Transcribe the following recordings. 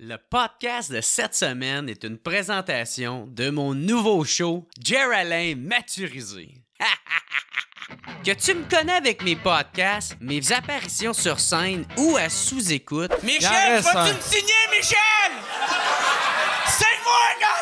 Le podcast de cette semaine est une présentation de mon nouveau show, Geraldine Maturisé. que tu me connais avec mes podcasts, mes apparitions sur scène ou à sous-écoute. Michel, vas-tu me signer, Michel? C'est moi,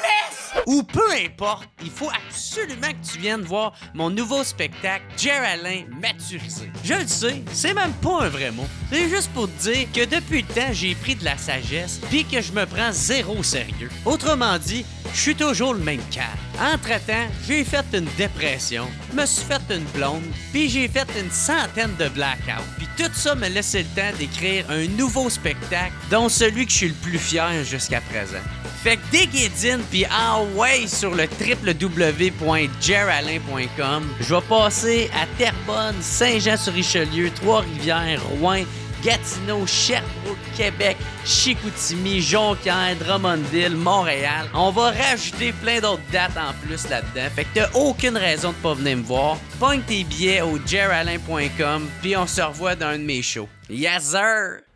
ou peu importe, il faut absolument que tu viennes voir mon nouveau spectacle ma maturisé. Je le sais, c'est même pas un vrai mot. C'est juste pour te dire que depuis le temps, j'ai pris de la sagesse puis que je me prends zéro au sérieux. Autrement dit, je suis toujours le même cas. Entre-temps, j'ai fait une dépression, me suis fait une blonde, puis j'ai fait une centaine de blackouts. Puis tout ça me laissait le temps d'écrire un nouveau spectacle, dont celui que je suis le plus fier jusqu'à présent. Fait que dès puis way sur le www.jeralin.com. Je vais passer à Terrebonne, Saint-Jean-sur-Richelieu, Trois-Rivières, Rouen, Gatineau, Sherbrooke, Québec, Chicoutimi, Jonquière, Drummondville, Montréal. On va rajouter plein d'autres dates en plus là-dedans. Fait que t'as aucune raison de pas venir me voir. Pogne tes billets au jeralin.com, puis on se revoit dans un de mes shows. Yes,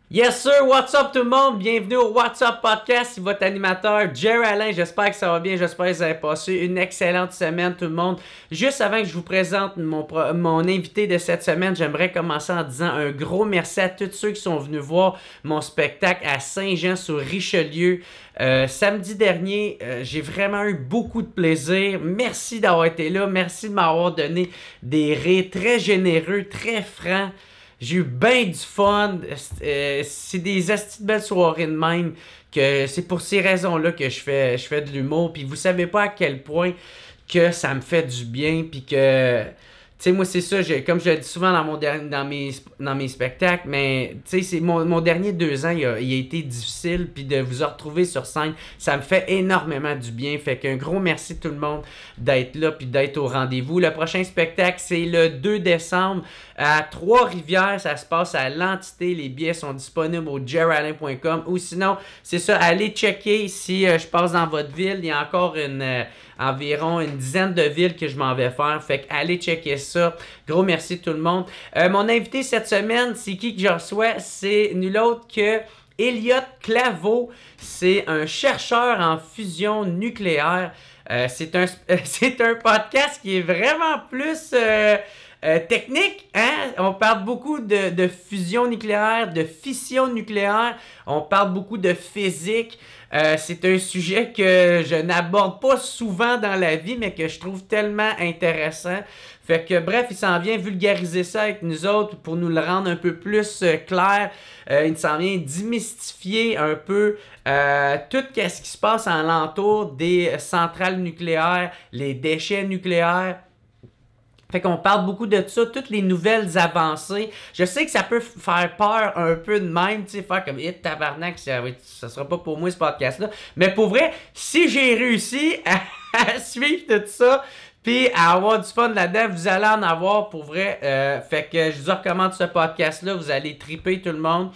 Yes sir, what's up tout le monde? Bienvenue au What's Up Podcast, c'est votre animateur Jerry Alain. J'espère que ça va bien, j'espère que vous avez passé une excellente semaine tout le monde. Juste avant que je vous présente mon, mon invité de cette semaine, j'aimerais commencer en disant un gros merci à tous ceux qui sont venus voir mon spectacle à Saint-Jean sur Richelieu. Euh, samedi dernier, euh, j'ai vraiment eu beaucoup de plaisir. Merci d'avoir été là. Merci de m'avoir donné des rires très généreux, très francs. J'ai eu bien du fun. c'est euh, des astuces de belles soirées de même. que C'est pour ces raisons-là que je fais, je fais de l'humour. Puis vous savez pas à quel point que ça me fait du bien. Puis que tu sais, moi, c'est ça, comme je le dis souvent dans, mon dans, mes, dans mes spectacles, mais tu sais, c'est mon, mon, dernier deux ans, il a, il a été difficile, puis de vous retrouver sur scène, ça me fait énormément du bien. Fait qu'un gros merci tout le monde d'être là, puis d'être au rendez-vous. Le prochain spectacle, c'est le 2 décembre à Trois-Rivières. Ça se passe à l'entité. Les billets sont disponibles au jerralin.com ou sinon, c'est ça, allez checker si euh, je passe dans votre ville. Il y a encore une. Euh, environ une dizaine de villes que je m'en vais faire. Fait que allez checker ça. Gros merci tout le monde. Euh, mon invité cette semaine, c'est qui que je reçois? C'est nul autre que Elliot Claveau. C'est un chercheur en fusion nucléaire. Euh, euh, c'est un, podcast qui est vraiment plus... technique, hein? On parle beaucoup de, fusion nucléaire, de fission nucléaire, on parle beaucoup de physique. Euh, c'est un sujet que je n'aborde pas souvent dans la vie, mais que je trouve tellement intéressant. Fait que bref, il s'en vient vulgariser ça avec nous autres pour nous le rendre un peu plus euh, clair. Euh, il s'en vient démystifier un peu tout ce qui se passe en l'entour des centrales nucléaires, les déchets nucléaires. Fait qu'on parle beaucoup de ça, toutes les nouvelles avancées. Je sais que ça peut faire peur un peu de même, tu sais, faire comme hit tabarnak, ça, sera pas pour moi ce podcast-là. Mais pour vrai, si j'ai réussi à, suivre tout ça, puis à avoir du fun là-dedans, vous allez en avoir pour vrai. Euh, fait que je vous recommande ce podcast-là, vous allez triper tout le monde.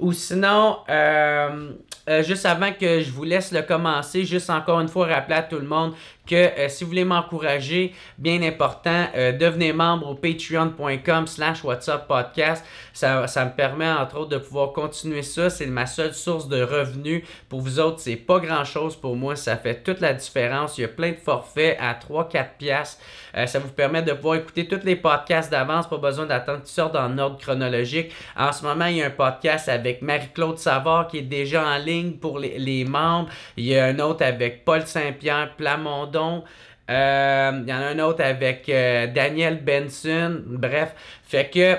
Ou sinon, euh, euh, juste avant que je vous laisse le commencer, juste encore une fois rappeler à tout le monde que euh, si vous voulez m'encourager, bien important, euh, devenez membre au patreon.com slash WhatsApp Podcast. Ça, me permet entre autres de pouvoir continuer ça. C'est ma seule source de revenus. Pour vous autres, c'est pas grand-chose. Pour moi, ça fait toute la différence. Il y a plein de forfaits à 3-4 piastres. Euh, ça vous permet de pouvoir écouter tous les podcasts d'avance. Pas besoin d'attendre qu'ils sortent en ordre chronologique. En ce moment, il y a un podcast avec Marie-Claude Savard qui est déjà en ligne pour les, les membres. Il y a un autre avec Paul Saint-Pierre, Plamondon, il euh, y en a un autre avec euh, Daniel Benson. Bref, fait que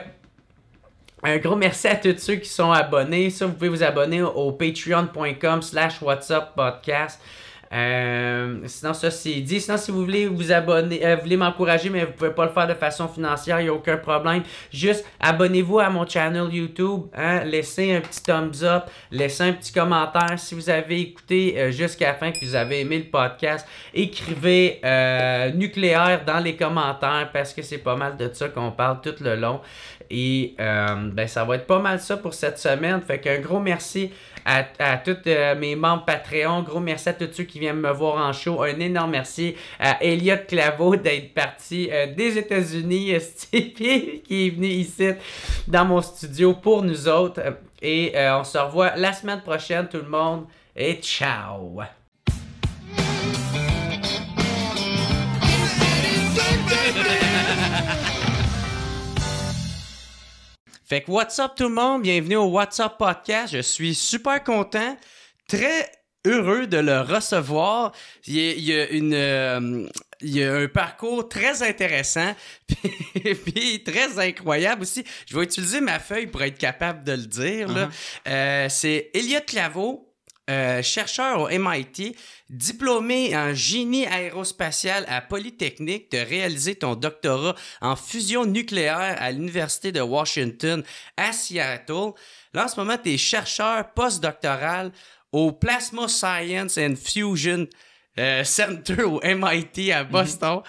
un gros merci à tous ceux qui sont abonnés. Ça, vous pouvez vous abonner au patreon.com slash whatsapp podcast. Euh, sinon, ça c'est dit. Sinon, si vous voulez vous abonner, euh, voulez m'encourager, mais vous pouvez pas le faire de façon financière, il n'y a aucun problème. Juste abonnez-vous à mon channel YouTube, hein? laissez un petit thumbs up, laissez un petit commentaire. Si vous avez écouté euh, jusqu'à la fin, que vous avez aimé le podcast, écrivez euh, nucléaire dans les commentaires parce que c'est pas mal de ça qu'on parle tout le long. Et euh, ben, ça va être pas mal ça pour cette semaine. Fait qu'un gros merci à, à tous euh, mes membres Patreon. Gros merci à tous ceux qui viennent me voir en show. Un énorme merci à Elliot Claveau d'être parti euh, des États-Unis. Stevie qui est venu ici dans mon studio pour nous autres. Et on se revoit la semaine prochaine tout le monde. Et ciao! Fait que what's up tout le monde, bienvenue au What's Up Podcast. Je suis super content, très heureux de le recevoir. Il y a, une, euh, a un parcours très intéressant, puis, très incroyable aussi. Je vais utiliser ma feuille pour être capable de le dire. Uh-huh. Euh, c'est Elliot Claveau. Euh, chercheur au MIT, diplômé en génie aérospatial à Polytechnique, de réaliser ton doctorat en fusion nucléaire à l'Université de Washington à Seattle. Là, en ce moment, tu es chercheur postdoctoral au Plasma Science and Fusion centre euh, Center au MIT à mhm. Boston.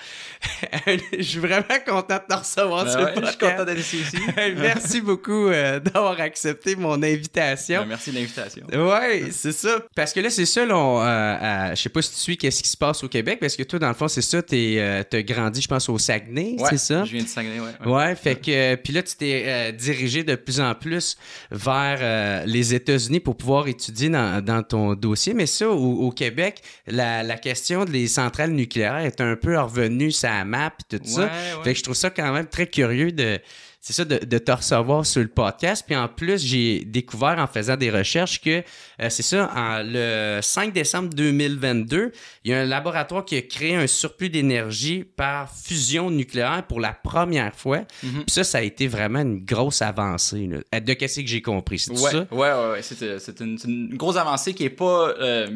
je suis vraiment content de recevoir ben Je suis content d'être ici. merci beaucoup euh, d'avoir accepté mon invitation. Ben, merci de l'invitation. Oui, c'est ça. Parce que là, c'est ça, on, euh, je sais pas si tu suis qu'est-ce qui se passe au Québec, parce que toi, dans le fond, c'est ça, tu as grandi, je pense, au Saguenay, c'est ça? je viens de Saguenay, oui. Ouais. fait que, puis là, tu t'es dirigé de plus en plus vers les États-Unis pour pouvoir étudier dans, ton dossier. Mais ça, au, Québec, la la question des centrales nucléaires est un peu revenue sa map et tout ça. Fait que je trouve ça quand même très curieux de, c'est ça, de, te recevoir sur le podcast. Puis en plus, j'ai découvert en faisant des recherches que, euh, c'est ça, le 5 décembre 2022, il y a un laboratoire qui a créé un surplus d'énergie par fusion nucléaire pour la première fois. Mhm. Puis ça, ça a été vraiment une grosse avancée. Euh, de qu'est-ce que j'ai compris, c'est ça? Oui, ouais, C'est une, grosse avancée qui n'est pas, euh,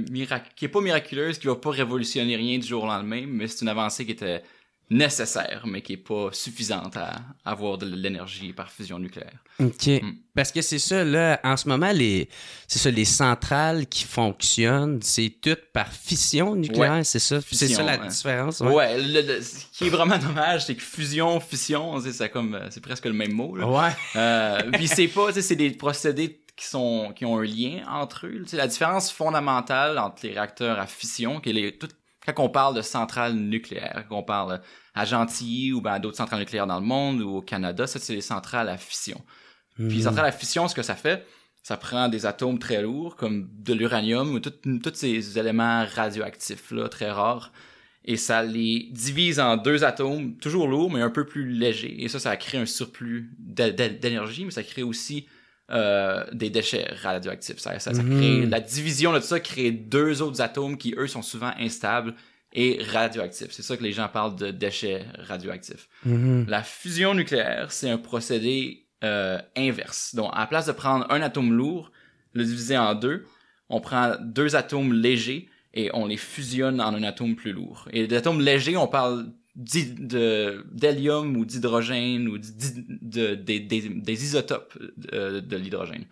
pas miraculeuse, qui ne va pas révolutionner rien du jour au lendemain, mais c'est une avancée qui était nécessaire, mais qui est pas suffisante à avoir de l'énergie par fusion nucléaire. OK. Mm. Parce que c'est ça, là, en ce moment, les, c'est ça, les centrales qui fonctionnent, c'est toutes par fission nucléaire, c'est ça? c'est ça la différence? Ouais, ce qui est vraiment dommage, c'est que fusion, fission, c'est, comme, c'est presque le même mot. Là. Ouais. Euh, puis c'est pas, c'est des procédés qui sont qui ont un lien entre eux. C'est la différence fondamentale entre les réacteurs à fission, quand on parle de centrales nucléaires, qu'on parle à Gentilly ou à d'autres centrales nucléaires dans le monde ou au Canada. c'est les centrales à fission. Puis les hmm. centrales à fission, ce que ça fait, ça prend des atomes très lourds, comme de l'uranium ou tous ces éléments radioactifs là, très rares. Et ça les divise en deux atomes, toujours lourds, mais un peu plus légers. Et ça, ça crée un surplus d'énergie, mais ça crée aussi euh, des déchets radioactifs. Ça, hmm. La division de ça crée deux autres atomes qui, eux, sont souvent instables et radioactif, C'est ça que les gens parlent de déchets radioactifs. Mm-hmm. La fusion nucléaire, c'est un procédé euh, inverse. Donc, à la place de prendre un atome lourd, le diviser en deux, on prend deux atomes légers et on les fusionne en un atome plus lourd. Et des atomes légers, on parle d'hélium ou d'hydrogène ou des, isotopes euh, de, l'hydrogène.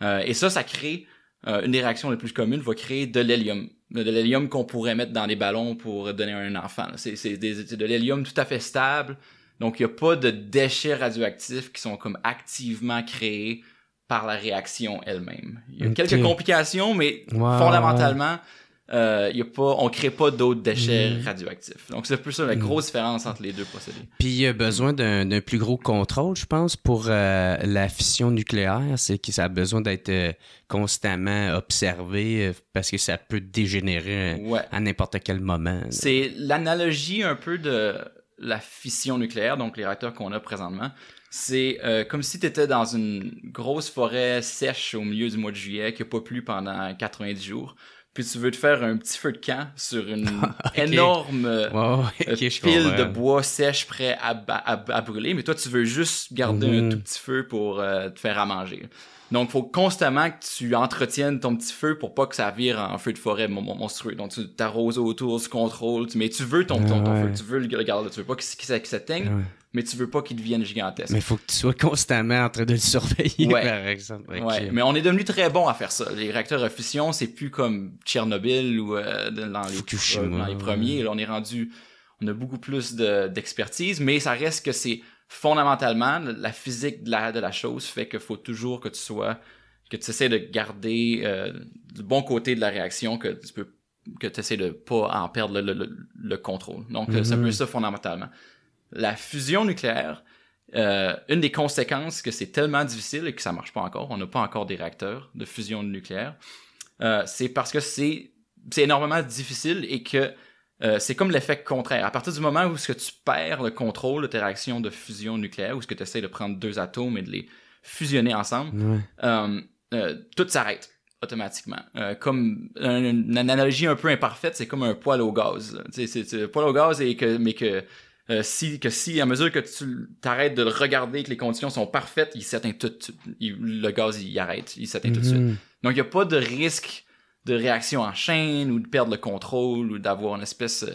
Euh, et ça, ça crée euh, une des réactions les plus communes va créer de l'hélium. De l'hélium qu'on pourrait mettre dans des ballons pour donner à un enfant. C'est, c'est, de l'hélium tout à fait stable. Donc, il n'y a pas de déchets radioactifs qui sont comme activement créés par la réaction elle-même. Il y a quelques complications, mais fondamentalement, euh, y pas, on crée pas d'autres déchets mm. radioactifs. Donc, c'est plus ça la mm. grosse différence entre les deux procédés. Puis, il y a besoin d'un plus gros contrôle, je pense, pour euh, la fission nucléaire. C'est que ça a besoin d'être euh, constamment observé parce que ça peut dégénérer à n'importe quel moment. C'est l'analogie un peu de la fission nucléaire, donc les réacteurs qu'on a présentement. C'est comme si tu étais dans une grosse forêt sèche au milieu du mois de juillet qui n'a pas plu pendant 90 jours puis tu veux te faire un petit feu de camp sur une énorme euh, pile de bois sèche prêt à, à, brûler, mais toi, tu veux juste garder un mhm. tout petit feu pour euh, te faire à manger. Donc, faut constamment que tu entretiennes ton petit feu pour pas que ça vire en feu de forêt monstrueux. Donc, tu t'arroses autour, tu contrôles, mais tu veux ton, ah feu, tu veux le garder, tu veux pas qu'il ça s'éteigne. Ah mais tu veux pas qu'il devienne gigantesque. Mais il faut que tu sois constamment en train de le surveiller, par exemple. Mais on est devenu très bon à faire ça. Les réacteurs à fusion, c'est plus comme Tchernobyl ou euh, dans, les, euh, premiers. on est rendu, on a beaucoup plus d'expertise, mais ça reste que c'est fondamentalement, la physique de la, de la chose fait qu'il faut toujours que tu sois, que tu essaies de garder le euh, bon côté de la réaction, que tu peux, que tu essaies de pas en perdre le, contrôle. Donc, euh, ça mhm. peut c'est ça fondamentalement. La fusion nucléaire, euh, une des conséquences que c'est tellement difficile et que ça marche pas encore, on n'a pas encore des réacteurs de fusion nucléaire, c'est parce que c'est énormément difficile et que euh, c'est comme l'effet contraire. À partir du moment où ce que tu perds le contrôle de tes réactions de fusion nucléaire, où ce que tu essaies de prendre deux atomes et de les fusionner ensemble, euh, euh, tout s'arrête automatiquement. comme une, analogie un peu imparfaite, c'est comme un poêle au gaz. C'est un poêle au gaz et que mais que si que si à mesure que tu t'arrêtes de le regarder que les conditions sont parfaites, il tout, le gaz il arrête, il s'éteint tout de suite. Mm-hmm. Donc il n'y a pas de risque de réaction en chaîne ou de perdre le contrôle ou d'avoir une espèce euh,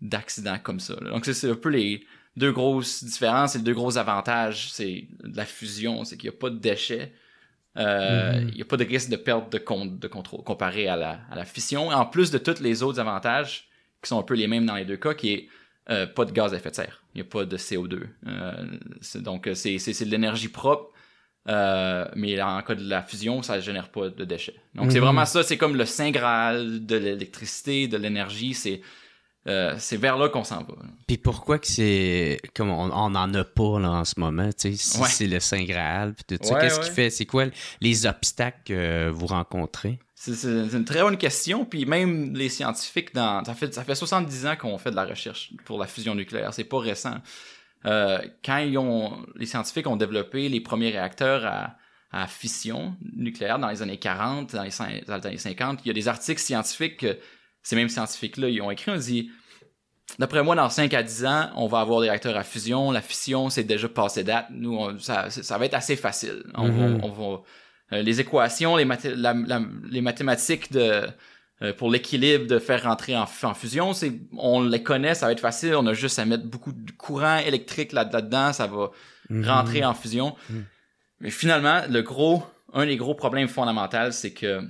d'accident comme ça. Donc c'est un peu les deux grosses différences et les deux gros avantages, c'est la fusion, c'est qu'il n'y a pas de déchets. Euh, mm-hmm. Il n'y a pas de risque de perte de, de contrôle comparé à la, fission. En plus de tous les autres avantages qui sont un peu les mêmes dans les deux cas, qui est euh, pas de gaz à effet de serre. Il n'y a pas de CO2. Euh, donc, c'est de l'énergie propre euh, mais en cas de la fusion, ça ne génère pas de déchets. Donc c'est mhm. vraiment ça, c'est comme le Saint Graal de l'électricité, de l'énergie, c'est euh, c'est vers là qu'on s'en va. Puis pourquoi que c'est comme on, n'en en a pas là, en ce moment, si c'est le Saint Graal, qu'est-ce qui fait, c'est quoi les obstacles que vous rencontrez C'est une très bonne question, puis même les scientifiques ça fait ça fait 70 ans qu'on fait de la recherche pour la fusion nucléaire, c'est pas récent. Euh, quand les scientifiques ont développé les premiers réacteurs à, fission nucléaire dans les années 40, dans les, années 50, il y a des articles scientifiques ces mêmes scientifiques-là ils ont écrit, on dit D'après moi, dans 5 à 10 ans, on va avoir des réacteurs à fusion. La fission, c'est déjà passé date. Nous, ça, va être assez facile. On, mm-hmm. va, euh, les équations, les mathématiques de, euh, pour l'équilibre de faire rentrer en, fusion, c'est on les connaît, ça va être facile, on a juste à mettre beaucoup de courant électrique là-dedans, ça va mhm. rentrer en fusion. Mhm. Mais finalement, le gros, un des gros problèmes fondamentaux, c'est que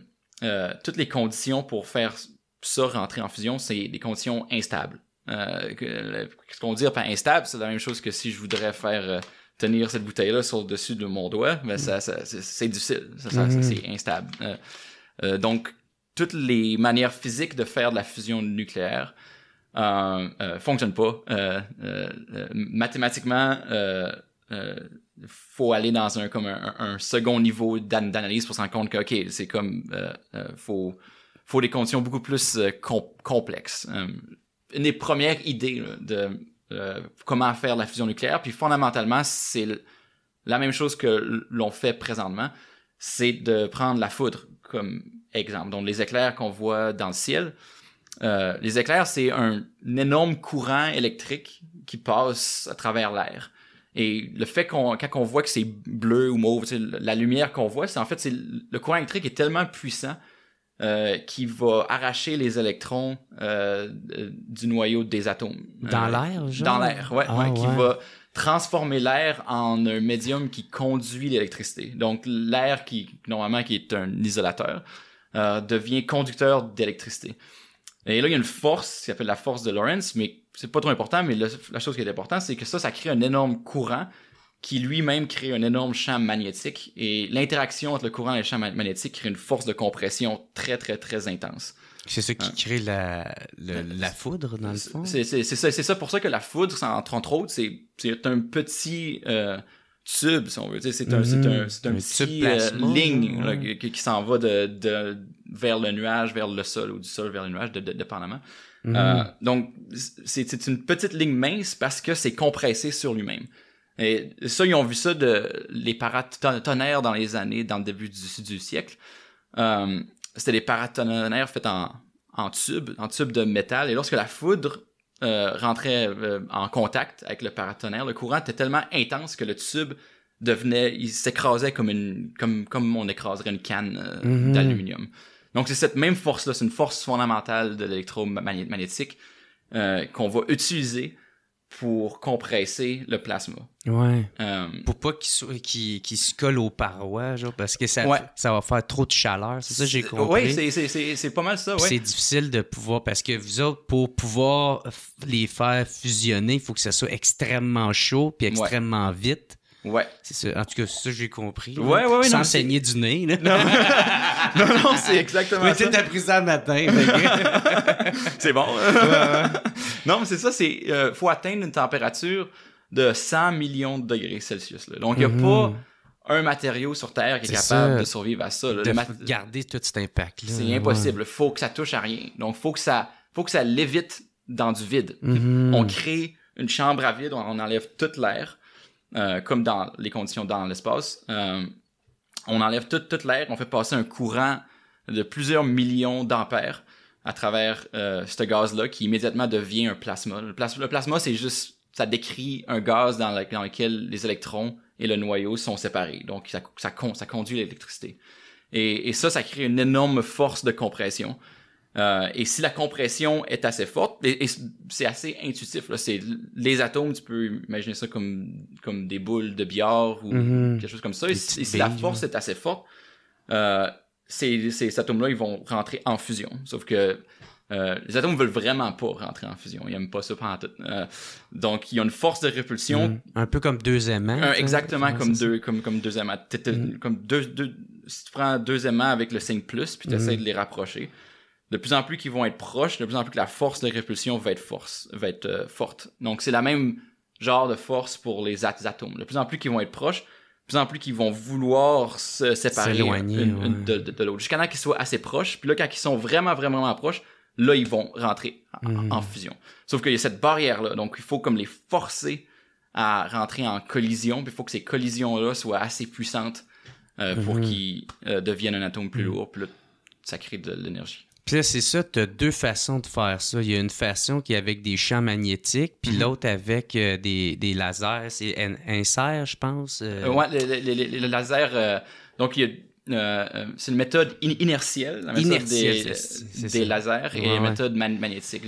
euh, toutes les conditions pour faire ça rentrer en fusion, c'est des conditions instables. Euh, quest ce qu'on dit par instable, c'est la même chose que si je voudrais faire tenir cette bouteille-là sur le dessus de mon doigt, ben, mais mhm. ça, ça c'est difficile, c'est instable. donc, toutes les manières physiques de faire de la fusion nucléaire euh, euh fonctionnent pas. Euh, euh, mathématiquement, faut aller dans un comme un, second niveau d'analyse pour se rendre compte que ok, c'est comme faut faut des conditions beaucoup plus complexes. une des premières idées de comment faire de la fusion nucléaire, puis fondamentalement, c'est la même chose que l'on fait présentement, c'est de prendre la foudre comme exemple. Donc les éclairs qu'on voit dans le ciel, euh, les éclairs, c'est un, énorme courant électrique qui passe à travers l'air. Et le fait qu'on, quand voit que c'est bleu ou mauve, la lumière qu'on voit, c'est en fait, c'est le courant électrique est tellement puissant euh, qui va arracher les électrons euh, du noyau des atomes. Dans euh, l'air, Dans l'air, ah, qui va transformer l'air en un médium qui conduit l'électricité. Donc l'air qui normalement qui est un isolateur euh, devient conducteur d'électricité. Et là il y a une force qui s'appelle la force de Lorentz, mais c'est pas trop important. Mais la chose qui est importante, c'est que ça, ça crée un énorme courant qui lui-même crée un énorme champ magnétique. Et l'interaction entre le courant et le champ magnétique crée une force de compression très très très intense. C'est ce qui crée la, la foudre, dans le fond? C'est ça, ça, pour ça que la foudre, entre, entre autres, c'est un petit euh, tube, si on veut. C'est un, petite mm-hmm. un, un, petit euh, ligne qui, s'en va de, de, vers le nuage, vers le sol, ou du sol vers le nuage, de, de, dépendamment. Mm-hmm. Euh, donc, c'est une petite ligne mince parce que c'est compressé sur lui-même. Et ça, ils ont vu ça de les paratonnerres dans les années, dans le début du, du siècle c'était des paratonnerres faits en, tube, en tube de métal. Et lorsque la foudre euh, rentrait euh, en contact avec le paratonnerre, le courant était tellement intense que le tube devenait, s'écrasait comme comme, on écraserait une canne euh, mhm. d'aluminium. Donc c'est cette même force-là, c'est une force fondamentale de l'électromagnétique qu'on va utiliser pour compresser le plasma. Ouais. Euh, pour pas qu'il se colle aux parois, genre, parce que ça, ça va faire trop de chaleur. C'est ça que j'ai compris. Oui, c'est pas mal ça. Ouais. C'est difficile de pouvoir, parce que vous autres, pour pouvoir les faire fusionner, il faut que ça soit extrêmement chaud puis extrêmement vite. Ouais. C'est En tout cas, ça, j'ai compris. Ouais, Sans saigner du nez, Non, non, c'est exactement ça. Mais tu appris ça le matin. c'est bon. Non, mais c'est ça, c'est... Euh, faut atteindre une température de 100 millions de degrés Celsius, Donc, il n'y a pas mhm. un matériau sur Terre qui est, capable de survivre à ça. De garder tout cet impact. C'est impossible. Faut que ça touche à rien. Donc, faut que ça, faut que ça lévite dans du vide. Mhm. On crée une chambre à vide, on enlève toute l'air euh, comme dans les conditions dans l'espace. Euh, on enlève toute l'air, on fait passer un courant de plusieurs millions d'ampères à travers euh, ce gaz-là qui immédiatement devient un plasma. Le, plasma, c'est juste, ça décrit un gaz dans, lequel les électrons et le noyau sont séparés. Donc, ça, conduit l'électricité. Et, et, ça, ça crée une énorme force de compression euh, et si la compression est assez forte, et, c'est assez intuitif. les atomes, tu peux imaginer ça comme, des boules de billard ou mhm. quelque chose comme ça. et, si, la force est assez forte, euh, ces, atomes-là, ils vont rentrer en fusion. Sauf que euh, les atomes ne veulent vraiment pas rentrer en fusion. Ils n'aiment pas ça pendant tout. il y a une force de répulsion. Mhm. Un peu comme deux aimants. exactement comme deux, comme, deux aimants. Mhm. Comme deux, si tu prends deux aimants avec le signe plus, puis tu essaies de les rapprocher, de plus en plus qu'ils vont être proches, de plus en plus que la force de répulsion va être, force, va être euh, forte. Donc c'est la même genre de force pour les atomes. De plus en plus qu'ils vont être proches, de plus en plus qu'ils vont vouloir se séparer de, l'autre. Jusqu'à temps qu'ils soient assez proches. Puis là, quand ils sont vraiment, vraiment, proches, là, ils vont rentrer mhm. en fusion. Sauf qu'il y a cette barrière-là. Donc, il faut comme les forcer à rentrer en collision. Puis il faut que ces collisions-là soient assez puissantes euh, pour mhm. qu'ils euh, deviennent un atome plus mhm. lourd. Puis là, ça crée de l'énergie. Puis c'est ça, tu as deux façons de faire ça. Il y a une façon qui est avec des champs magnétiques, puis mhm. l'autre avec euh, des, lasers. C'est un, je pense. Euh. Euh, oui, le, laser. donc, il y a c'est une méthode inertielle, inertielle, des, lasers et méthode magnétique.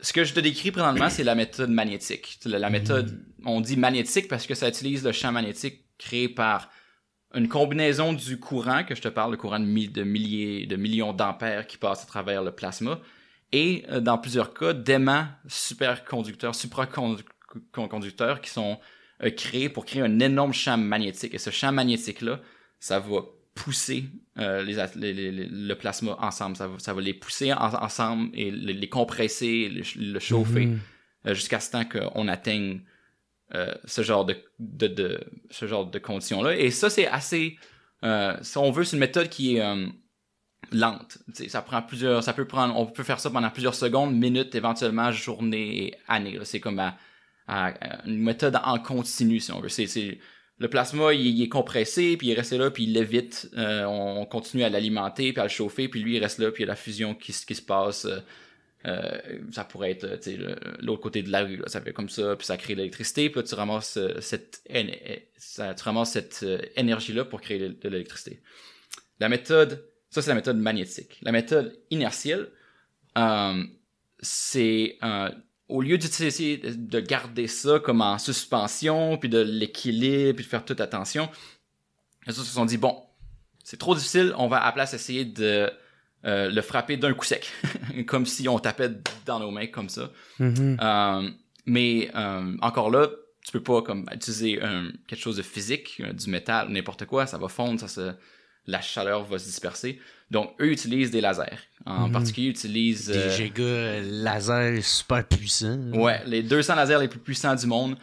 ce que je te décris présentement, c'est la méthode magnétique. La, mhm. méthode, on dit magnétique parce que ça utilise le champ magnétique créé par une combinaison du courant, que je te parle, le courant de, milliers, de millions d'ampères qui passe à travers le plasma, et euh, dans plusieurs cas, d'aimants superconducteurs, supraconducteurs qui sont euh, créés pour créer un énorme champ magnétique. Et ce champ magnétique-là, ça va pousser euh, les, le plasma ensemble, ça va, les pousser ensemble et les, compresser, le, chauffer, mhm. jusqu'à ce temps qu'on atteigne euh, ce genre de, ce genre de conditions-là. Et ça, c'est assez. Euh, si on veut, c'est une méthode qui est euh, lente. ça prend plusieurs. Ça peut prendre. On peut faire ça pendant plusieurs secondes, minutes, éventuellement journée et année. C'est comme une méthode en continu, si on veut. le plasma, il, est compressé, puis il reste là, puis il lévite. on continue à l'alimenter, puis à le chauffer, puis lui, il reste là, puis il y a la fusion qui, se passe. Euh, ça pourrait être euh, l'autre côté de la rue, là. ça fait comme ça, puis ça crée de l'électricité, puis là, tu ramasses euh, cette, ça, cette énergie-là pour créer de l'électricité. La méthode, ça c'est la méthode magnétique. La méthode inertielle, c'est au lieu d'essayer de garder ça comme en suspension, puis de l'équilibre, puis de faire toute attention, les autres se sont dit, bon, c'est trop difficile, on va à la place essayer de euh, le frapper d'un coup sec, comme si on tapait dans nos mains comme ça. Mm-hmm. Euh, mais euh, encore là, tu peux pas comme utiliser quelque chose de physique, du métal, n'importe quoi, ça va fondre, ça se, la chaleur va se disperser. Donc eux utilisent des lasers. En mm-hmm. particulier, ils utilisent des gigas lasers super puissants. Ouais, les 200 lasers les plus puissants du monde.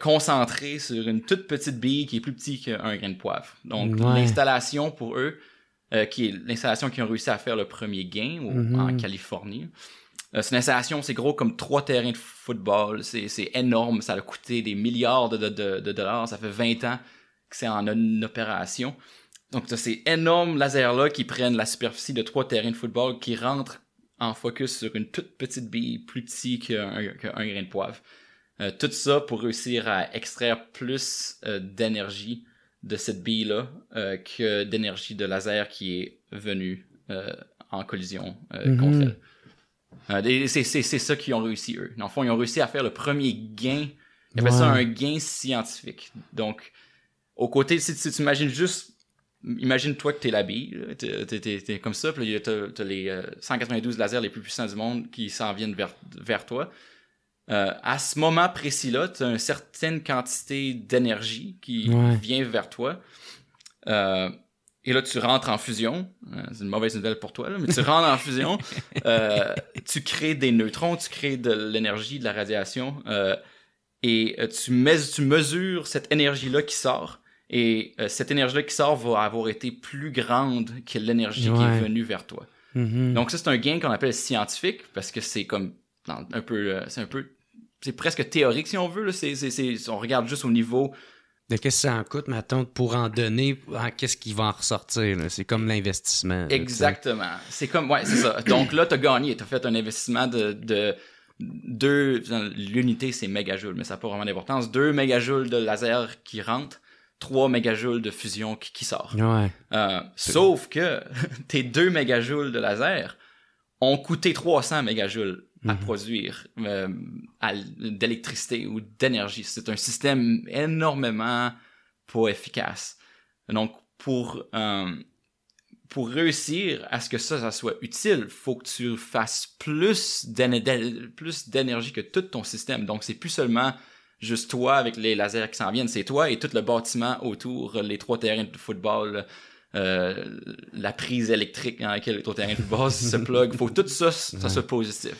concentrés sur une toute petite bille qui est plus petite qu'un grain de poivre. Donc l'installation pour eux, euh, qui est l'installation qui ont réussi à faire le premier gain mhm. en Californie. Euh, c'est une installation, c'est gros comme trois terrains de football, c'est énorme, ça a coûté des milliards de, dollars, ça fait 20 ans que c'est en opération. Donc, ces énormes lasers-là qui prennent la superficie de trois terrains de football qui rentrent en focus sur une toute petite bille plus petite qu'un grain de poivre. Euh, tout ça pour réussir à extraire plus euh, d'énergie de cette bille-là euh, que d'énergie de laser qui est venue euh, en collision euh, mhm. contre elle. c'est ça qu'ils ont réussi, eux. Dans fond, ils ont réussi à faire le premier gain. Ils appellent ça un gain scientifique. Donc, au côté, si, tu imagines juste, imagine-toi que t'es la bille, t'es comme ça, puis t'as as les 192 lasers les plus puissants du monde qui s'en viennent vers, vers toi. Euh, à ce moment précis-là, tu as une certaine quantité d'énergie qui vient vers toi. Euh, et là, tu rentres en fusion. Euh, c'est une mauvaise nouvelle pour toi, mais tu rentres en fusion. tu crées des neutrons, tu crées de l'énergie, de la radiation. et tu, tu mesures cette énergie-là qui sort. Et cette énergie-là qui sort va avoir été plus grande que l'énergie qui est venue vers toi. Mm-hmm. Donc ça, c'est un gain qu'on appelle scientifique parce que c'est comme un peu, euh, c'est un peu, c'est presque théorique si on veut. Là. on regarde juste au niveau de qu'est-ce que ça en coûte, ma pour en donner, hein, qu'est-ce qui va en ressortir. C'est comme l'investissement. Exactement. C'est comme, ouais, c'est ça. Donc là, tu as gagné, tu as fait un investissement de, de deux, euh, l'unité c'est mégajoules, mais ça n'a pas vraiment d'importance, deux mégajoules de laser qui rentrent, 3 mégajoules de fusion qui, sort. Euh, sauf que tes deux mégajoules de laser ont coûté 300 mégajoules à mhm. produire euh, d'électricité ou d'énergie. C'est un système énormément pas efficace. Donc, pour, euh, pour réussir à ce que ça, ça soit utile, faut que tu fasses plus d'énergie que tout ton système. Donc, c'est plus seulement juste toi avec les lasers qui s'en viennent, c'est toi et tout le bâtiment autour, les trois terrains de football, euh, la prise électrique dans laquelle ton terrain de base se plug. il Faut tout ça, ça se soit positif.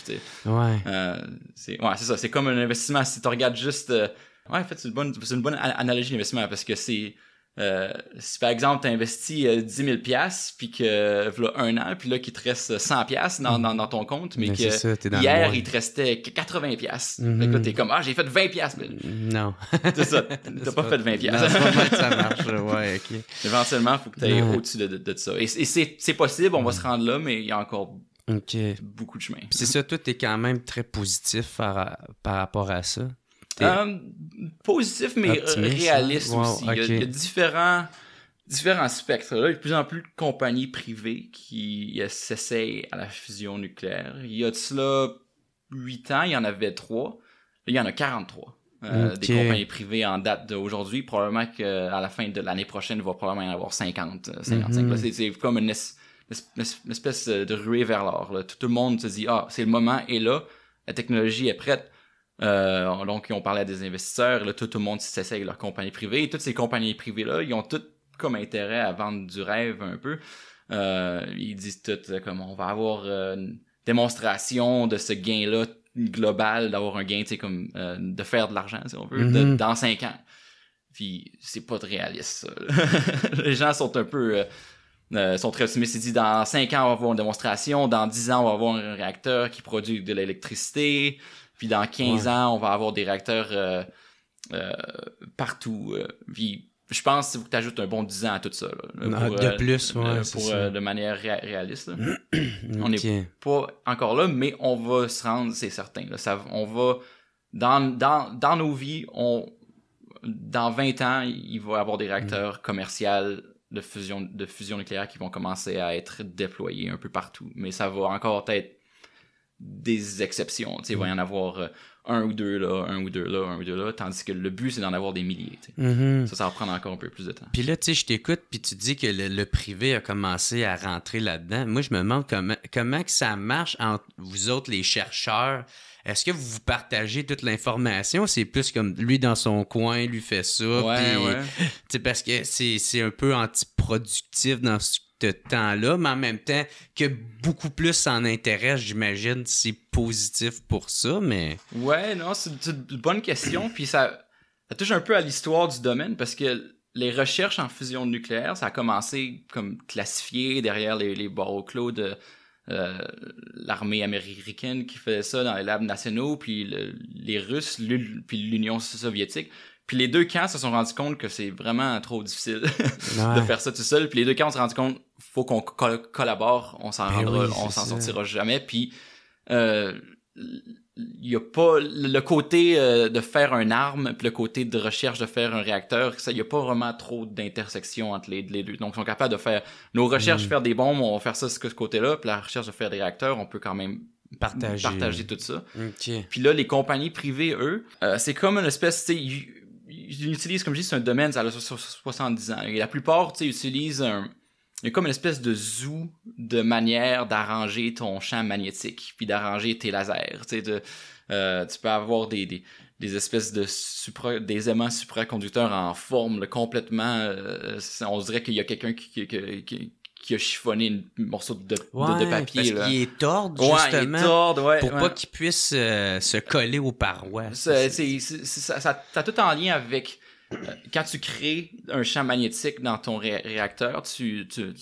Ouais. Euh, c'est ouais, ça. C'est comme un investissement. Si tu regardes juste. Euh, ouais, en fait, c'est une bonne, c'est une bonne analogie d'investissement parce que c'est euh, si par exemple, tu investis euh, 10 000 puis que voilà un an, puis là qu'il te reste 100 mhm. dans, dans, ton compte, mais, ben, que hier, il te restait 80 pièces mhm. t'es comme, ah, j'ai fait 20 Non. C'est ça, t'as pas, fait 20 pièces. ça marche, ouais, OK. Éventuellement, faut que tu ailles au-dessus de, ça. Et, c'est possible, on va mhm. se rendre là, mais il y a encore beaucoup de chemin. C'est ça, toi, t'es quand même très positif par rapport à ça. Euh, positif, mais euh, hein? réaliste aussi. Il, y a, différents, différents spectres. Là. Il y a de plus en plus de compagnies privées qui s'essayent à la fusion nucléaire. Il y a de cela 8 ans, il y en avait 3. Il y en a 43. Euh, des compagnies privées en date d'aujourd'hui. Probablement qu'à la fin de l'année prochaine, il va probablement y en avoir 50, mhm. C'est comme une, espèce de ruée vers l'or. tout le monde se dit, ah, c'est le moment, et là, la technologie est prête euh, donc donc, on parlait à des investisseurs. Là, tout, le monde s'essaie avec leurs compagnies privées. Et toutes ces compagnies privées-là, ils ont toutes comme intérêt à vendre du rêve un peu. Euh, ils disent tout euh, comme on va avoir une démonstration de ce gain-là global, d'avoir un gain, tu comme de faire de l'argent, si on veut, mm-hmm. dans cinq ans. Puis c'est pas de réaliste, ça. Les gens sont un peu... sont très optimistes. Ils disent dans 5 ans, on va avoir une démonstration. Dans 10 ans, on va avoir un réacteur qui produit de l'électricité. Puis dans 15 ans, on va avoir des réacteurs euh, euh, partout. Euh, je pense que tu ajoutes un bon 10 ans à tout ça. de plus, ah, Pour de manière réaliste. on n'est pas encore là, mais on va se rendre, c'est certain. on va... Dans, dans, nos vies, dans 20 ans, il va y avoir des réacteurs mm. commerciaux de fusion, de fusion nucléaire qui vont commencer à être déployés un peu partout. Mais ça va encore être des exceptions. Il va y mm. en avoir euh, un ou deux là, un ou deux là, un ou deux là, tandis que le but, c'est d'en avoir des milliers. Mm-hmm. Ça, ça va prendre encore un peu plus de temps. Puis là, tu je t'écoute, puis tu dis que le, privé a commencé à rentrer là-dedans. Moi, je me demande comment, comment que ça marche entre vous autres, les chercheurs. Est-ce que vous partagez toute l'information? C'est plus comme lui dans son coin, lui fait ça. C'est Parce que c'est un peu anti-productif dans ce temps-là, mais en même temps que beaucoup plus en intéresse, j'imagine, c'est positif pour ça, mais... Ouais, non, c'est une bonne question, puis ça, touche un peu à l'histoire du domaine, parce que les recherches en fusion nucléaire, ça a commencé comme classifié derrière les, barreaux clos de euh, l'armée américaine qui faisait ça dans les labs nationaux, puis les Russes, puis l'Union soviétique. Puis les deux camps se sont rendus compte que c'est vraiment trop difficile de faire ça tout seul. Puis les deux camps se sont rendus compte faut qu'on collabore, on s'en ben on s'en sortira jamais. Puis euh, il y a pas le côté euh, de faire un arme puis le côté de recherche de faire un réacteur ça il y a pas vraiment trop d'intersection entre les, deux donc ils sont capables de faire nos recherches mm. faire des bombes on va faire ça ce, ce côté là puis la recherche de faire des réacteurs on peut quand même partager, partager tout ça puis là les compagnies privées eux euh, c'est comme une espèce ils utilisent, comme je dis, c'est un domaine, ça a 70 ans. Et la plupart, tu utilisent un, il y a comme une espèce de zoo de manière d'arranger ton champ magnétique, puis d'arranger tes lasers. Tu, sais, euh, tu peux avoir des, espèces de des aimants supraconducteurs en forme complètement. Euh, on dirait qu'il y a quelqu'un qui, qui a chiffonné un morceau de, de, papier. Parce est tordu justement. pour pas qu'il puisse euh, se coller aux parois. ça, a tout en lien avec euh, quand tu crées un champ magnétique dans ton réacteur, euh,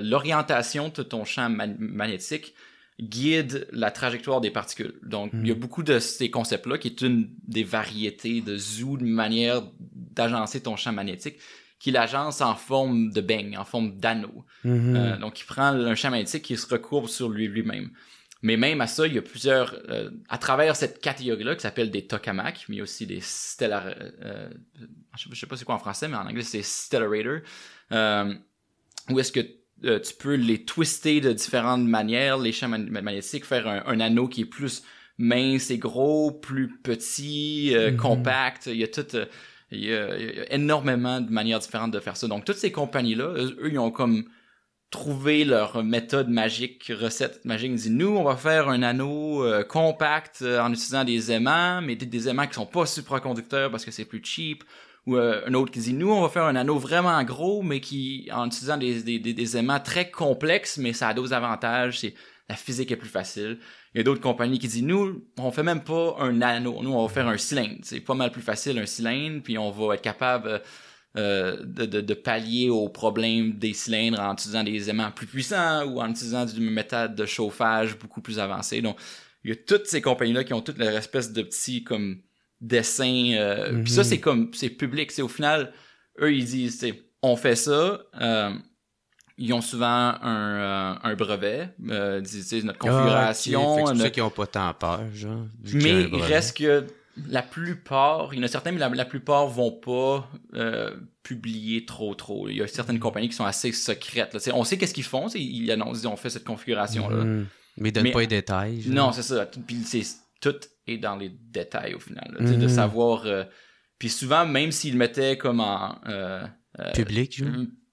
l'orientation de ton champ magnétique guide la trajectoire des particules. Donc, il y a hmm. beaucoup de ces concepts-là qui est une des variétés de zoo, de manière d'agencer ton champ magnétique qui l'agence en forme de beigne, en forme d'anneau. Mm-hmm. Euh, donc, il prend un champ magnétique qui se recourbe sur lui-même. mais même à ça, il y a plusieurs... Euh, à travers cette catégorie-là, qui s'appelle des tokamaks, mais aussi des stellar... Euh, je je sais pas c'est quoi en français, mais en anglais, c'est stellarator. où est-ce que tu peux les twister de différentes manières, les champs magnétiques, faire un, anneau qui est plus mince et gros, plus petit, mm-hmm. compact. Il y a tout il y, a, énormément de manières différentes de faire ça. Donc, toutes ces compagnies-là, eux, ils ont comme trouvé leur méthode magique, recette magique. Ils disent, nous, on va faire un anneau euh, compact euh, en utilisant des aimants, mais des, aimants qui sont pas supraconducteurs parce que c'est plus cheap. Ou euh, un autre qui dit, nous, on va faire un anneau vraiment gros, mais qui, en utilisant des, des aimants très complexes, mais ça a d'autres avantages. C'est, la physique est plus facile. Il y a d'autres compagnies qui disent nous, on fait même pas un anneau. nous on va faire un cylindre. C'est pas mal plus facile un cylindre, puis on va être capable euh, de, pallier aux problème des cylindres en utilisant des aimants plus puissants ou en utilisant une méthode de chauffage beaucoup plus avancée. Donc il y a toutes ces compagnies là qui ont toutes leur espèce de petits comme dessins. Euh, puis ça mhm. c'est comme c'est public. C'est au final eux ils disent on fait ça. Euh, ils ont souvent un, euh, brevet, euh, notre ah, configuration. Ah, pour C'est n'ont pas tant peur, Mais il reste que la plupart, il y en a certains, mais la, plupart plupart vont pas euh, publier trop trop. Il y a certaines mm. compagnies qui sont assez secrètes. On sait qu'est-ce qu'ils font, ils annoncent, ils ont fait cette configuration-là. Mm. Mais ils donnent pas les détails. Non, c'est ça. Puis c'est, tout est dans les détails au final. De mm. savoir. puis souvent, même s'ils le mettaient comme en. public,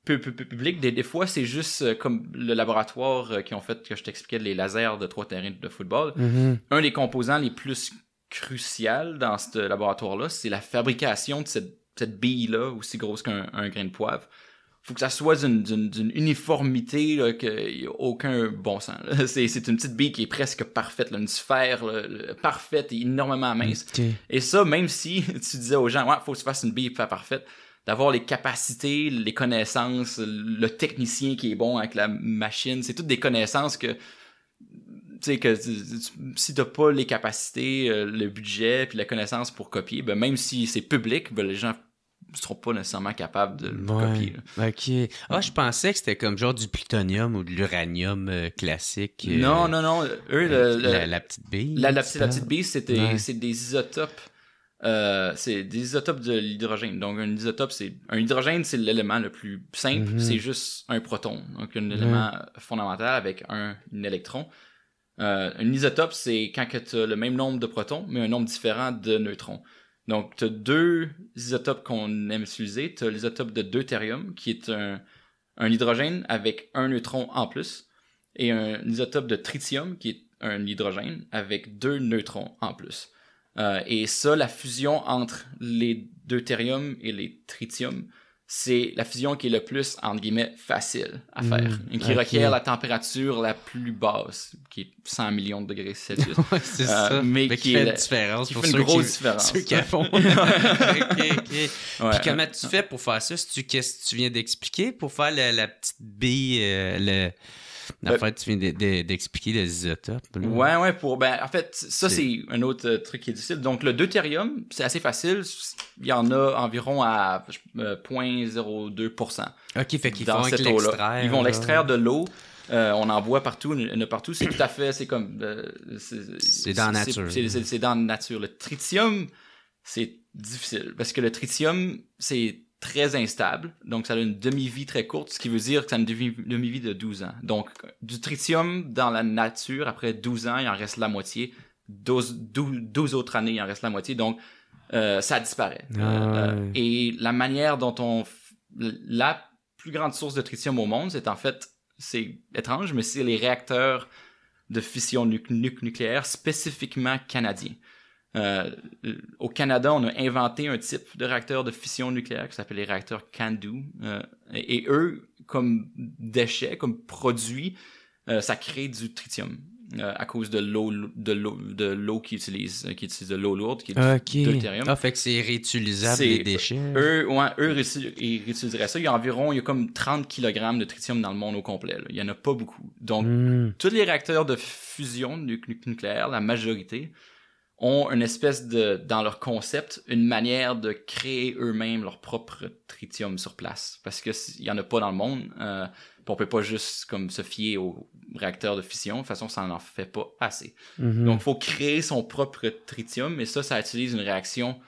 public, des, fois, c'est juste euh, comme le laboratoire euh, qui ont fait, que je t'expliquais, les lasers de trois terrains de football. Mhm. Un des composants les plus cruciaux dans ce laboratoire-là, c'est la fabrication de cette, cette bille-là, aussi grosse qu'un grain de poivre. faut que ça soit d'une uniformité, n'y que, aucun bon sens. C'est une petite bille qui est presque parfaite, une sphère parfaite et énormément mince. Et ça, même si tu disais aux gens, ouais, faut que tu fasses une bille parfaite, d'avoir les capacités, les connaissances, le technicien qui est bon avec la machine, c'est toutes des connaissances que tu sais que si t'as pas les capacités, euh, le budget puis la connaissance pour copier, ben, même si c'est public, ben, les gens ne seront pas nécessairement capables de le copier. OK. Ah, je pensais que c'était comme genre du plutonium ou de l'uranium euh, classique. Euh, non, non, non. la, petite bille. La, petite c'est des isotopes euh, c'est des isotopes de l'hydrogène. Donc, un isotope, c'est. Un hydrogène, c'est l'élément le plus simple, mhm. c'est juste un proton. Donc, un élément fondamental avec un, électron. Euh, un isotope, c'est quand tu as le même nombre de protons, mais un nombre différent de neutrons. Donc, tu as deux isotopes qu'on aime utiliser. Tu as l'isotope de deutérium, qui est un, un, hydrogène avec un neutron en plus, et un isotope de tritium, qui est un hydrogène avec deux neutrons en plus. Euh, et ça, la fusion entre les deutérium et les tritium, c'est la fusion qui est le plus, entre guillemets, facile à hmm, faire, qui requiert la température la plus basse, qui est 100 millions de degrés Celsius. c'est euh, ça. Mais, qui, fait une différence qui une grosse qui, différence. Ceux qui font. Puis comment tu fais pour faire ça? qu'est-ce que tu viens d'expliquer pour faire la, petite bille, euh, le en fait, tu viens d'expliquer les isotopes. Oui, Ouais, ouais, pour. Ben, en fait, ça, c'est un autre euh, truc qui est difficile. Donc, le deutérium, c'est assez facile. Il y en a environ à 0.02%. Euh, OK, fait qu'ils vont l'extraire. Ils vont l'extraire de l'eau. Euh, on en voit partout, ne partout. C'est tout à fait, c'est comme. c'est dans la nature. C'est dans la nature. Le tritium, c'est difficile parce que le tritium, c'est très instable. Donc, ça a une demi-vie très courte, ce qui veut dire que ça a une demi-vie de 12 ans. Donc, du tritium dans la nature, après 12 ans, il en reste la moitié. 12, autres années, il en reste la moitié. Donc, euh, ça disparaît. Euh, ah euh, et la manière dont on... La plus grande source de tritium au monde, c'est en fait... C'est étrange, mais c'est les réacteurs de fission nucléaire spécifiquement canadiens. Euh, au Canada, on a inventé un type de réacteur de fission nucléaire qui s'appelle les réacteurs CANDU. Euh, et, eux, comme déchets, comme produits, euh, ça crée du tritium. à cause de l'eau de l'eau de l'eau qu'ils utilisent qui utilise de l'eau lourde qui est du deutérium ah, fait que c'est réutilisable les déchets eux ouais, eux ils réutiliseraient ça il y a environ il y a comme 30 kg de tritium dans le monde au complet il y en a pas beaucoup donc hmm. tous les réacteurs de fusion nucléaire la majorité ont une espèce de, dans leur concept, une manière de créer eux-mêmes leur propre tritium sur place. Parce que n'y y en a pas dans le monde, On euh, on peut pas juste comme se fier aux réacteurs de fission. De toute façon, ça n'en fait pas assez. Mhm. Donc, il faut créer son propre tritium, et ça, ça utilise une réaction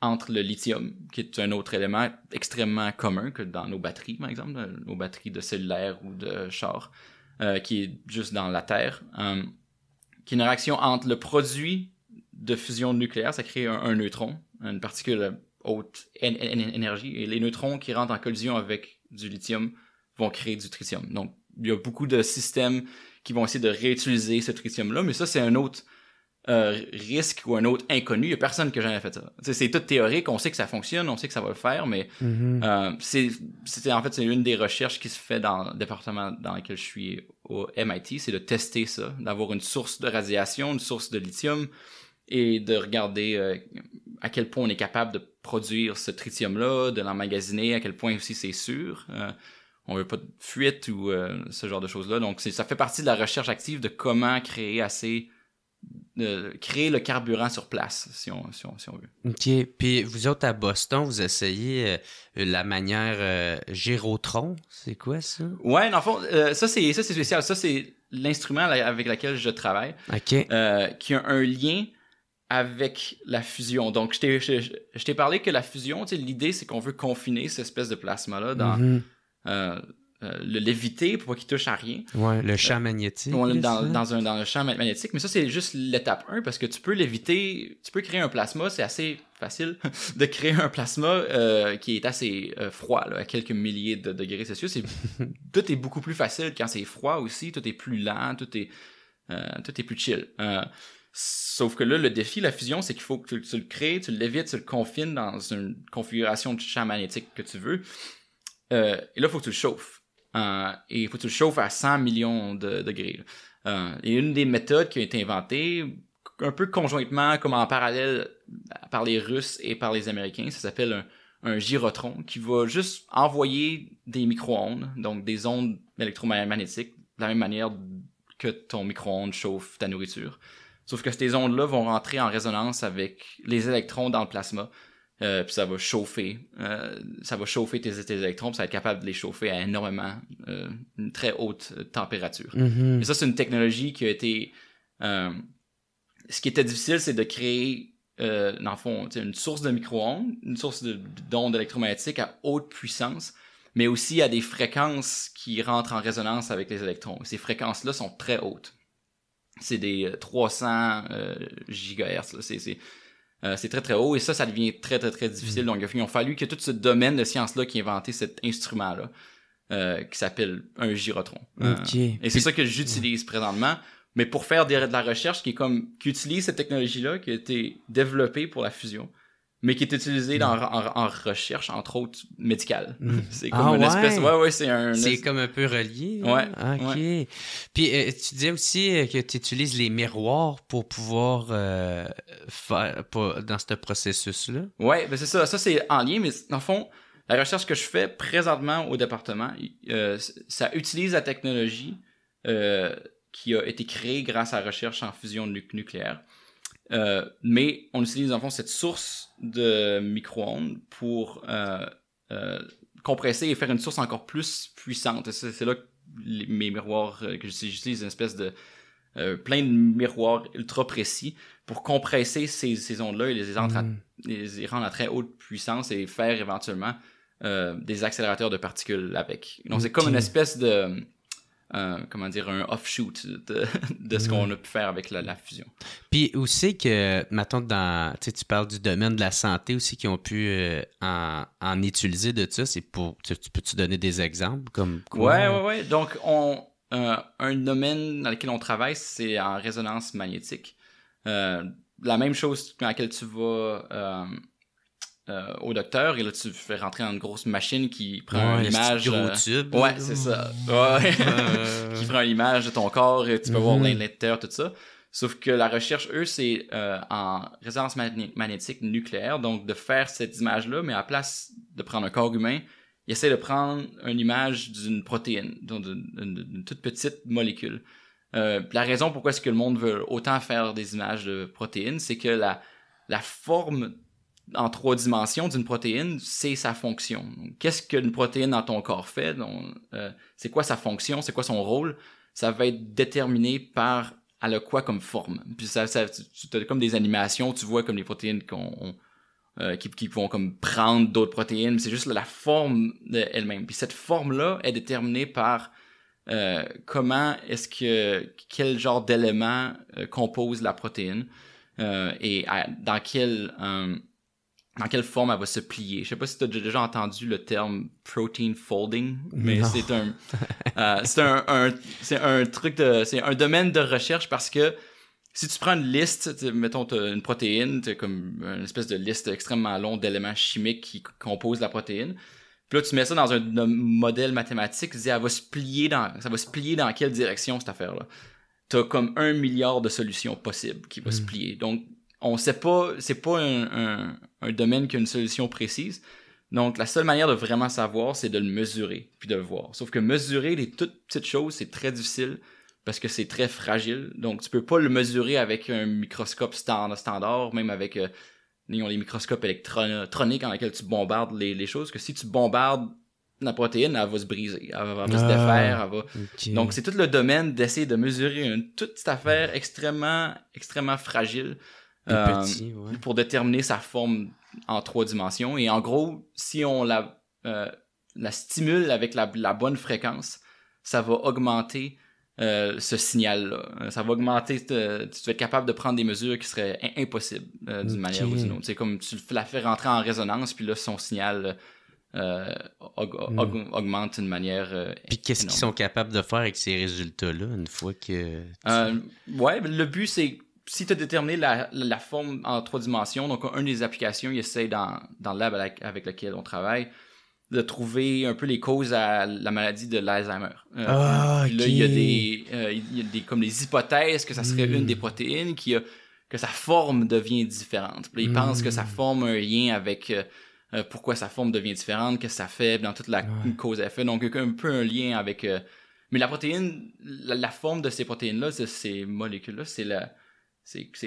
entre le lithium, qui est un autre élément extrêmement commun que dans nos batteries, par exemple, euh, nos batteries de cellulaire ou de char, euh, qui est juste dans la Terre, qui est une réaction entre le produit de fusion nucléaire, ça crée un, neutron, une particule haute énergie, et les neutrons qui rentrent en collision avec du lithium vont créer du tritium. Donc, il y a beaucoup de systèmes qui vont essayer de réutiliser ce tritium-là, mais ça, c'est un autre euh, risque ou un autre inconnu. Il n'y a personne qui a jamais fait ça. c'est tout théorique, on sait que ça fonctionne, on sait que ça va le faire, mais mm-hmm. euh, c'est, en fait c'est une des recherches qui se fait dans le département dans lequel je suis au MIT, c'est de tester ça, d'avoir une source de radiation, une source de lithium, et de regarder euh, à quel point on est capable de produire ce tritium-là, de l'emmagasiner, à quel point aussi c'est sûr. On euh, on veut pas de fuite ou euh, ce genre de choses-là. Donc, ça fait partie de la recherche active de comment créer assez créer le carburant sur place, si on, si on, veut. OK. Puis vous autres à Boston, vous essayez la manière girotron, C'est quoi ça? Ouais, dans le fond, ça c'est spécial. Ça, c'est l'instrument avec lequel je travaille. qui a un lien avec la fusion. Donc, je t'ai parlé que la fusion, l'idée, c'est qu'on veut confiner cette espèce de plasma-là dans. Mhm. Euh, euh, le l'éviter pour pas qu'il touche à rien. Ouais, le euh, champ magnétique. dans, dans, un, dans le champ magnétique. Mais ça, c'est juste l'étape 1 parce que tu peux l'éviter, tu peux créer un plasma, c'est assez facile de créer un plasma qui est assez froid, à quelques milliers de degrés Celsius. tout est beaucoup plus facile quand c'est froid aussi, tout est plus lent, tout est, tout est plus chill. Sauf que là, le défi, la fusion, c'est qu'il faut que tu, le crées, tu l'évites, tu le confines dans une configuration de champ magnétique que tu veux. Euh, et là, il faut que tu le chauffes. Euh, et il faut que tu le chauffes à 100 millions de degrés. Euh, et une des méthodes qui a été inventée, un peu conjointement, comme en parallèle par les Russes et par les Américains, ça s'appelle un, un gyrotron qui va juste envoyer des micro-ondes, donc des ondes électromagnétiques, de la même manière que ton micro-ondes chauffe ta nourriture. Sauf que ces ondes-là vont rentrer en résonance avec les électrons dans le plasma. Euh, puis ça va chauffer, euh, ça va chauffer tes, électrons, puis ça va être capable de les chauffer à énormément, euh, une très haute température. Mhm. ça, c'est une technologie qui a été... ce qui était difficile, c'est de créer, dans le fond, une source de micro-ondes, une source d'ondes électromagnétiques à haute puissance, mais aussi à des fréquences qui rentrent en résonance avec les électrons. Ces fréquences-là sont très hautes c'est des 300 euh, euh, gigahertz. Euh, c'est très très haut et ça, ça devient très très très difficile. Mm. Donc il a fallu que tout ce domaine de science-là qui inventé cet instrument-là, qui s'appelle un gyrotron. et c'est ça que j'utilise présentement. Mais pour faire des, de la recherche qui comme qui utilise cette technologie-là qui a été développée pour la fusion, mais qui est utilisé mm. en, recherche, entre autres, médicale. Mm. C'est comme ah une espèce... Ouais, ouais, c'est un... C'est comme un peu relié. Ouais. OK. Puis euh, tu dis aussi euh, que tu utilises les miroirs pour pouvoir euh, faire... dans ce processus-là. Ouais, ben c'est ça. Ça, c'est en lien, mais en fond, la recherche que je fais présentement au département, ça utilise la technologie qui a été créée grâce à la recherche en fusion nucléaire euh, mais on utilise en fond cette source de micro-ondes pour euh, euh, compresser et faire une source encore plus puissante. C'est là que mes miroirs que j'utilise une espèce de plein de miroirs ultra précis pour compresser ces, ondes-là et hmm. les, les rendre à très haute puissance et faire éventuellement des accélérateurs de particules avec. Donc c'est comme une espèce de comment dire, un offshoot de, ce qu'on a pu faire avec la, fusion. Puis aussi que, maintenant, dans, tu parles du domaine de la santé aussi, qui ont pu euh, en, utiliser de ça, c'est pour, tu, peux-tu donner des exemples comme quoi? oui. Donc, on, euh, un domaine dans lequel on travaille, c'est en résonance magnétique. Euh, la même chose dans laquelle tu vas euh, au docteur et là tu fais rentrer dans une grosse machine qui prend une image gros euh, tube ouais c'est ça ouais. qui prend une image de ton corps et tu peux voir mhm. les voir tout ça sauf que la recherche eux c'est euh, en résonance magnétique nucléaire donc de faire cette image là mais à la place de prendre un corps humain ils essaient de prendre une image d'une protéine donc d'une toute petite molécule euh, la raison pourquoi est-ce que le monde veut autant faire des images de protéines c'est que la la forme en trois dimensions d'une protéine, c'est sa fonction. Qu'est-ce qu'une protéine dans ton corps fait? Euh, c'est quoi sa fonction? C'est quoi son rôle? Ça va être déterminé par elle a quoi comme forme. Puis ça, tu as comme des animations, tu vois comme les protéines euh, qui, vont comme prendre d'autres protéines. C'est juste la forme elle-même. Puis cette forme-là est déterminée par euh, comment est-ce que quel genre d'élément compose la protéine et dans quel dans quelle forme elle va se plier. Je sais pas si tu as déjà entendu le terme protein folding, mais c'est un, euh, c'est un, c'est un truc de, c'est un domaine de recherche parce que si tu prends une liste, mettons une protéine, as comme une espèce de liste extrêmement longue d'éléments chimiques qui composent la protéine. Puis là, tu mets ça dans un, modèle mathématique, tu dis, elle va se plier dans, ça va se plier dans quelle direction cette affaire-là. T'as comme un milliard de solutions possibles qui va se mm. plier. Donc, on sait pas, c'est pas un, un, domaine qui a une solution précise. Donc, la seule manière de vraiment savoir, c'est de le mesurer, puis de le voir. Sauf que mesurer les toutes petites choses, c'est très difficile parce que c'est très fragile. Donc, tu peux pas le mesurer avec un microscope standard, même avec euh, les microscopes électroniques dans lesquels tu bombardes les, choses, que si tu bombardes la protéine, elle va se briser, elle va, se ah, défaire. Donc, c'est tout le domaine d'essayer de mesurer une toute petite affaire extrêmement, extrêmement fragile euh, pour déterminer sa forme en trois dimensions. Et en gros, si on la, euh, stimule avec la, bonne fréquence, ça va augmenter euh, ce signal-là. Ça va augmenter, tu vas être capable de prendre des mesures qui seraient impossibles d'une manière ou d'une autre. C'est comme tu la fais rentrer en résonance, puis là, son signal... Hmm. augmente d'une manière. Puis qu'est-ce qu'ils sont capables de faire avec ces résultats-là une fois que. Tu... ouais, ben, le but c'est si tu as déterminé la, forme en trois dimensions, donc une des applications, il essaie dans, dans, le lab avec, lequel on travaille de trouver un peu les causes à la maladie de l'Alzheimer. Euh, ah, Là, il y a des, euh, il y a des comme les hypothèses que ça serait hmm. une des protéines qui que sa forme devient différente. Ils pensent il pense que ça hmm. forme un lien avec euh, pourquoi sa forme devient différente, que ça fait dans toute la cause effet. Donc, un peu un lien avec mais la protéine, la, la forme de ces protéines-là, de ces molécules-là, c'est la, c'est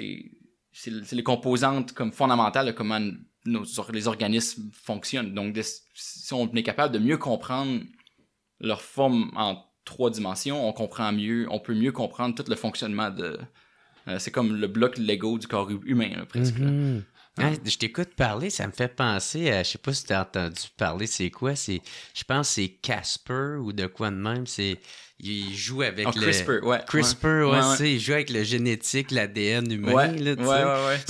les composantes comme fondamentales de comment nos, les organismes fonctionnent. Donc, si on est capable de mieux comprendre leur forme en trois dimensions, on comprend mieux, on peut mieux comprendre tout le fonctionnement de. Euh, c'est comme le bloc Lego du corps humain, presque. Mm-hmm. Hein? je t'écoute parler, ça me fait penser à. Je sais pas si t'as entendu parler, c'est quoi? C'est, je pense que c'est Casper ou de quoi de même. C'est il joue avec le CRISPR, ouais. CRISPR, ouais, il joue avec le génétique, l'ADN humain, là, tu sais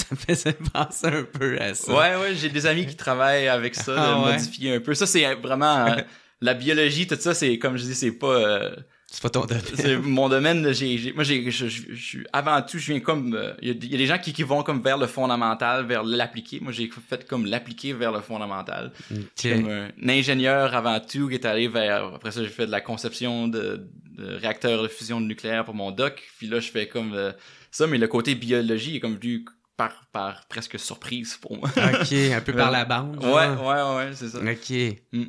Ça me faisait penser un peu à ça. Ouais, ouais, j'ai des amis qui travaillent avec ça, ah, modifier un peu. Ça, c'est vraiment euh, la biologie, tout ça, c'est comme je dis, c'est pas euh, c'est pas ton domaine. C'est mon domaine. J'ai, moi, j'ai, avant tout, je viens comme. Euh, il y, a des gens qui, qui vont comme vers le fondamental, vers l'appliqué. Moi, j'ai fait comme l'appliqué vers le fondamental. Okay. Comme un, ingénieur avant tout qui est allé vers. Après ça, j'ai fait de la conception de, réacteurs de fusion nucléaire pour mon doc. Puis là, je fais comme euh, ça, mais le côté biologie est comme du par, presque surprise pour moi. OK, un peu par la bande. Ouais, ouais, ouais, c'est ça. OK. Hmm.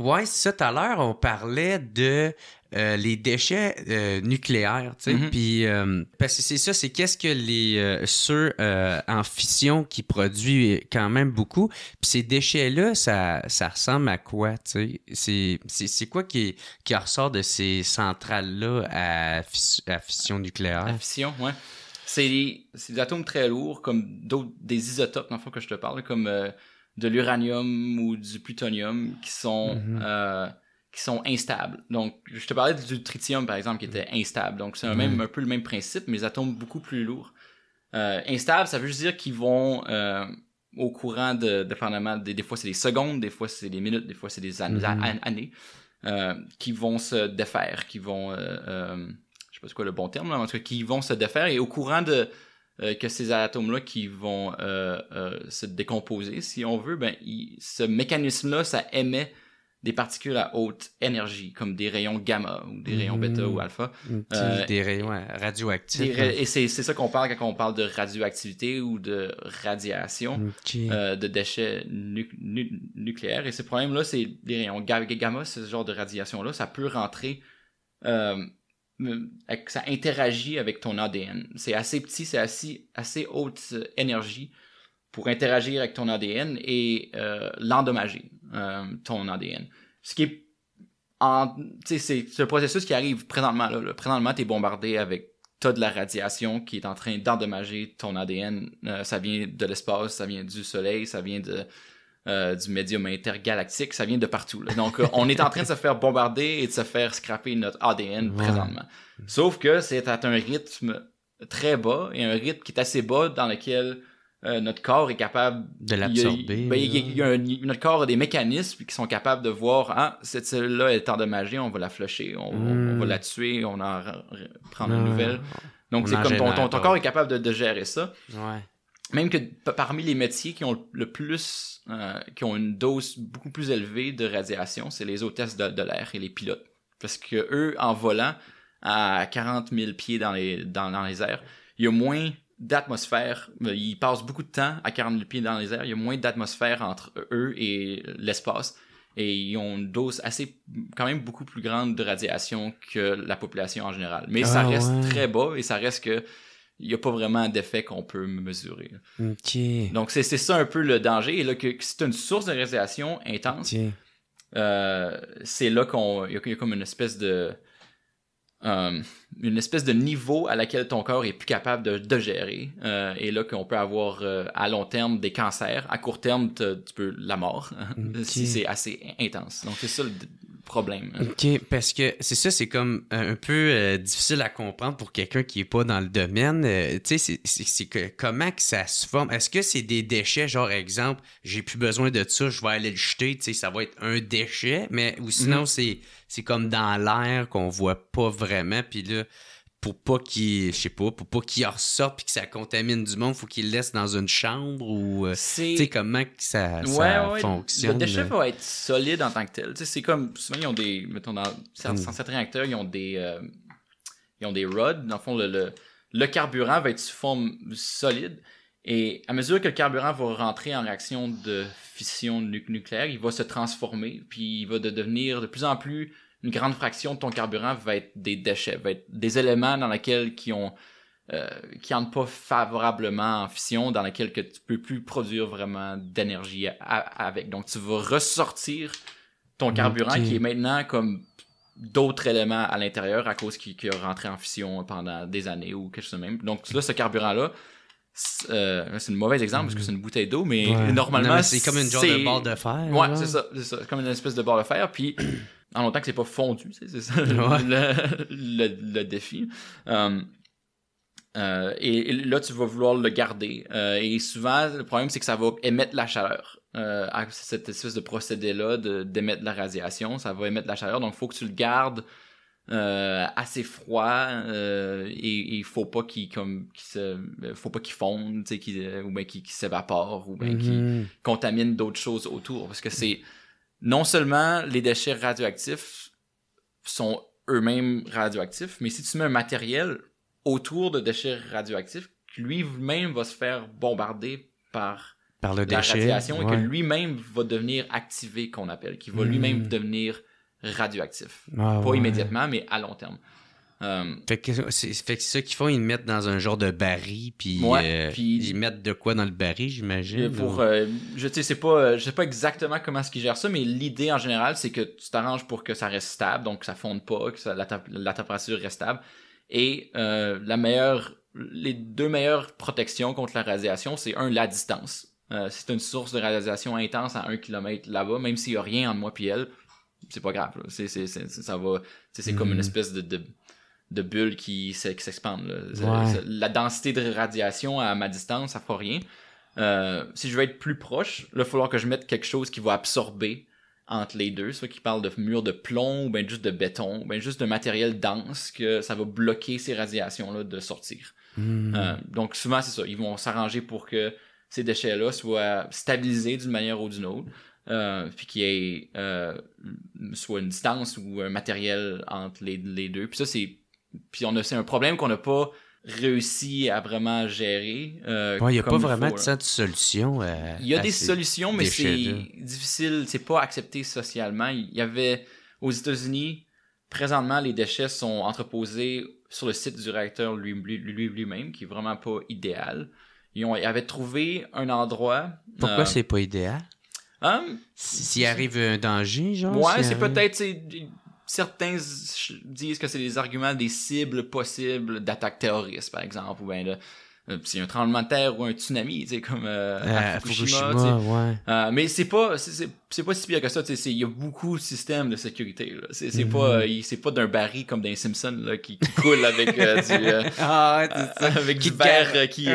Ouais, ça, tout à l'heure, on parlait de euh, les déchets euh, nucléaires, tu sais. Mm-hmm. Puis, euh, parce que c'est ça, c'est qu'est-ce que les ceux en fission qui produisent quand même beaucoup. Puis ces déchets-là, ça, ça ressemble à quoi, tu sais? C'est quoi qui, qui ressort de ces centrales-là à, fission nucléaire? À fission, ouais. C'est des atomes très lourds, comme d'autres, des isotopes, que je te parle, comme euh, de l'uranium ou du plutonium, qui sont, mhm. euh, qui sont instables. Donc, je te parlais du tritium, par exemple, qui était instable. Donc, c'est un, même, un peu le même principe, mais des atomes beaucoup plus lourds. Euh, instable, ça veut juste dire qu'ils vont euh, au courant de, dépendamment, des, fois c'est des secondes, des fois c'est des minutes, des fois c'est des mhm. années, qui vont se défaire, qui vont sais pas c'est quoi le bon terme, là, en tout cas, qui vont se défaire et au courant de euh, que ces atomes-là qui vont euh, euh, se décomposer, si on veut, ben, ce mécanisme-là, ça émet des particules à haute énergie, comme des rayons gamma ou des rayons mmh. bêta ou alpha. des rayons radioactifs. Et c'est ça qu'on parle quand on parle de radioactivité ou de radiation, de déchets nucléaires. Et ce problème-là, c'est des rayons gamma, ce genre de radiation-là, ça peut rentrer ça interagit avec ton ADN. C'est assez petit, c'est assez, assez haute euh, énergie pour interagir avec ton ADN et euh, l'endommager, euh, ton ADN. Ce qui est, c'est ce processus qui arrive présentement. Là, Présentement, tu es bombardé avec t'as de la radiation qui est en train d'endommager ton ADN. ça vient de l'espace, ça vient du soleil, ça vient de euh, du médium intergalactique, ça vient de partout. Donc, euh, on est en train de se faire bombarder et de se faire scraper notre ADN présentement. Sauf que c'est à un rythme très bas et un rythme qui est assez bas dans lequel euh, notre corps est capable de l'absorber. notre corps a des mécanismes qui sont capables de voir ah cette cellule-là est endommagée, on va la flusher, on, hmm. va la tuer, on en prendre une ah. nouvelle. Donc c'est comme ton, corps est capable de, de gérer ça. Ouais même que parmi les métiers qui ont le plus, euh, qui ont une dose beaucoup plus élevée de radiation, c'est les hôtesses de, l'air et les pilotes. Parce que eux, en volant à 40 000 pieds dans les, les airs, il y a moins d'atmosphère. Ils passent beaucoup de temps à 40 000 pieds dans les airs. Il y a moins d'atmosphère entre eux et l'espace. Et ils ont une dose assez, quand même beaucoup plus grande de radiation que la population en général. Mais ah ça reste très bas et ça reste que il n'y a pas vraiment d'effet qu'on peut mesurer. Donc, c'est ça un peu le danger. Et là, que, tu c'est une source de radiation intense. Euh, c'est là qu'on y, a comme une espèce de euh, une espèce de niveau à laquelle ton corps est plus capable de, gérer euh, et là qu'on peut avoir à long terme des cancers à court terme tu peux la mort si c'est assez intense donc c'est ça le problème. OK, parce que c'est ça, c'est comme euh, un peu euh, difficile à comprendre pour quelqu'un qui n'est pas dans le domaine. Euh, tu sais, c'est que comment que ça se forme? Est-ce que c'est des déchets, genre exemple, j'ai plus besoin de ça, je vais aller le jeter, tu sais, ça va être un déchet, mais ou sinon, mhm. c'est comme dans l'air qu'on voit pas vraiment, puis là, pour pas qu'il je sais pas pour pas qu'il ressorte puis que ça contamine du monde faut qu'il le laisse dans une chambre ou euh, tu sais comment ça, fonctionne le déchet euh. va être solide en tant que tel c'est comme souvent ils ont des mettons dans certains hmm. réacteurs ils ont des euh, ils ont des rods dans le fond le, le, carburant va être sous forme solide et à mesure que le carburant va rentrer en réaction de fission nucléaire il va se transformer puis il va devenir de plus en plus une grande fraction de ton carburant va être des déchets, va être des éléments dans lesquels qui ont euh, qui entrent pas favorablement en fission, dans lesquels que tu peux plus produire vraiment d'énergie avec. Donc tu vas ressortir ton carburant qui est maintenant comme d'autres éléments à l'intérieur à cause qui a rentré en fission pendant des années ou quelque chose de même. Donc là, ce carburant-là, euh, c'est un mauvais exemple parce que c'est une bouteille d'eau, mais normalement. c'est comme une sorte de barre de fer. Ouais, c'est ça, ça. comme une espèce de barre de fer. Puis en longtemps que c'est pas fondu, c'est ça le, défi. Euh, euh, et, là, tu vas vouloir le garder. Euh, et souvent, le problème, c'est que ça va émettre la chaleur. cette espèce de procédé-là d'émettre la radiation, ça va émettre la chaleur. Donc, il faut que tu le gardes assez froid et il faut pas qu'il comme se faut pas qu'il fonde, ou bien qu'il s'évapore ou bien qu'il mm-hmm. contamine d'autres choses autour parce que c'est non seulement les déchets radioactifs sont eux-mêmes radioactifs, mais si tu mets un matériel autour de déchets radioactifs, lui-même va se faire bombarder par, la radiation et que lui-même va devenir activé, qu'on appelle, qui va hmm. lui-même devenir radioactif. Ah Pas immédiatement, mais à long terme. Euh, fait que c'est ça qu'ils font, ils le mettent dans un genre de baril, euh, puis, ils mettent de quoi dans le baril, j'imagine. Euh, pour, je sais pas, je sais pas exactement comment est-ce qu'ils gèrent ça, mais l'idée en général, c'est que tu t'arranges pour que ça reste stable, donc que ça fonde pas, que la, température reste stable. Et la meilleure, les deux meilleures protections contre la radiation, c'est un la distance. c'est une source de radiation intense à un kilomètre là-bas, même s'il y a rien entre moi et elle, c'est pas grave. C'est ça va, c'est comme une hmm. espèce de de bulles qui, s'expandent. La densité de radiation à ma distance, ça ne fait rien. Euh, si je veux être plus proche, il va falloir que je mette quelque chose qui va absorber entre les deux, soit qui parle de mur de plomb ou bien juste de béton, ou juste de matériel dense que ça va bloquer ces radiations-là de sortir. Hmm. Euh, donc souvent c'est ça, ils vont s'arranger pour que ces déchets-là soient stabilisés d'une manière ou d'une autre, euh, puis qu'il y ait soit une distance ou un matériel entre les, les deux. Puis ça c'est puis on a c'est un problème qu'on n'a pas réussi à vraiment gérer. Euh, il n'y a pas vraiment de, de solution. Euh, il y a des solutions, mais c'est difficile, c'est pas accepté socialement. Il y avait aux États-Unis, présentement, les déchets sont entreposés sur le site du réacteur lui-même, qui est vraiment pas idéal. Ils, ont, ils avaient trouvé un endroit. Pourquoi ce euh, c'est pas idéal? Hein? S'il arrive un danger, genre. Ouais, c'est peut-être certains disent que c'est des arguments des cibles possibles d'attaques terroristes, par exemple, ou bien euh, c'est un tremblement de terre ou un tsunami, tu sais, comme euh, euh Fukushima. Euh, mais c'est pas, c'est pas si pire que ça. Tu sais, il y a beaucoup de systèmes de sécurité. C'est mm-hmm. pas, c'est pas d'un baril comme d'un Simpson là, qui, coule avec du, ah, avec du verre qui,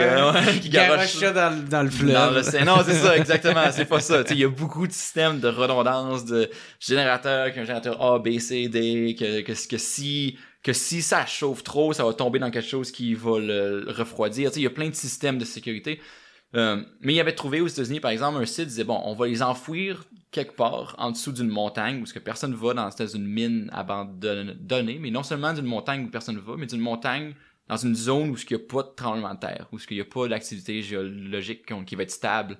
qui garoche dans, le fleuve. non, c'est ça, exactement. c'est pas ça. Tu sais, il y a beaucoup de systèmes de redondance, de générateurs, un générateur A, B, C, D, que, que si que si ça chauffe trop, ça va tomber dans quelque chose qui va le, refroidir. il y a plein de systèmes de sécurité. Euh, mais il avait trouvé aux États-Unis, par exemple, un site disait bon, on va les enfouir quelque part en dessous d'une montagne où ce que personne va dans une mine abandonnée, mais non seulement d'une montagne où personne ne va, mais d'une montagne dans une zone où il n'y a pas de tremblement de terre, où il n'y a pas d'activité géologique qui va être stable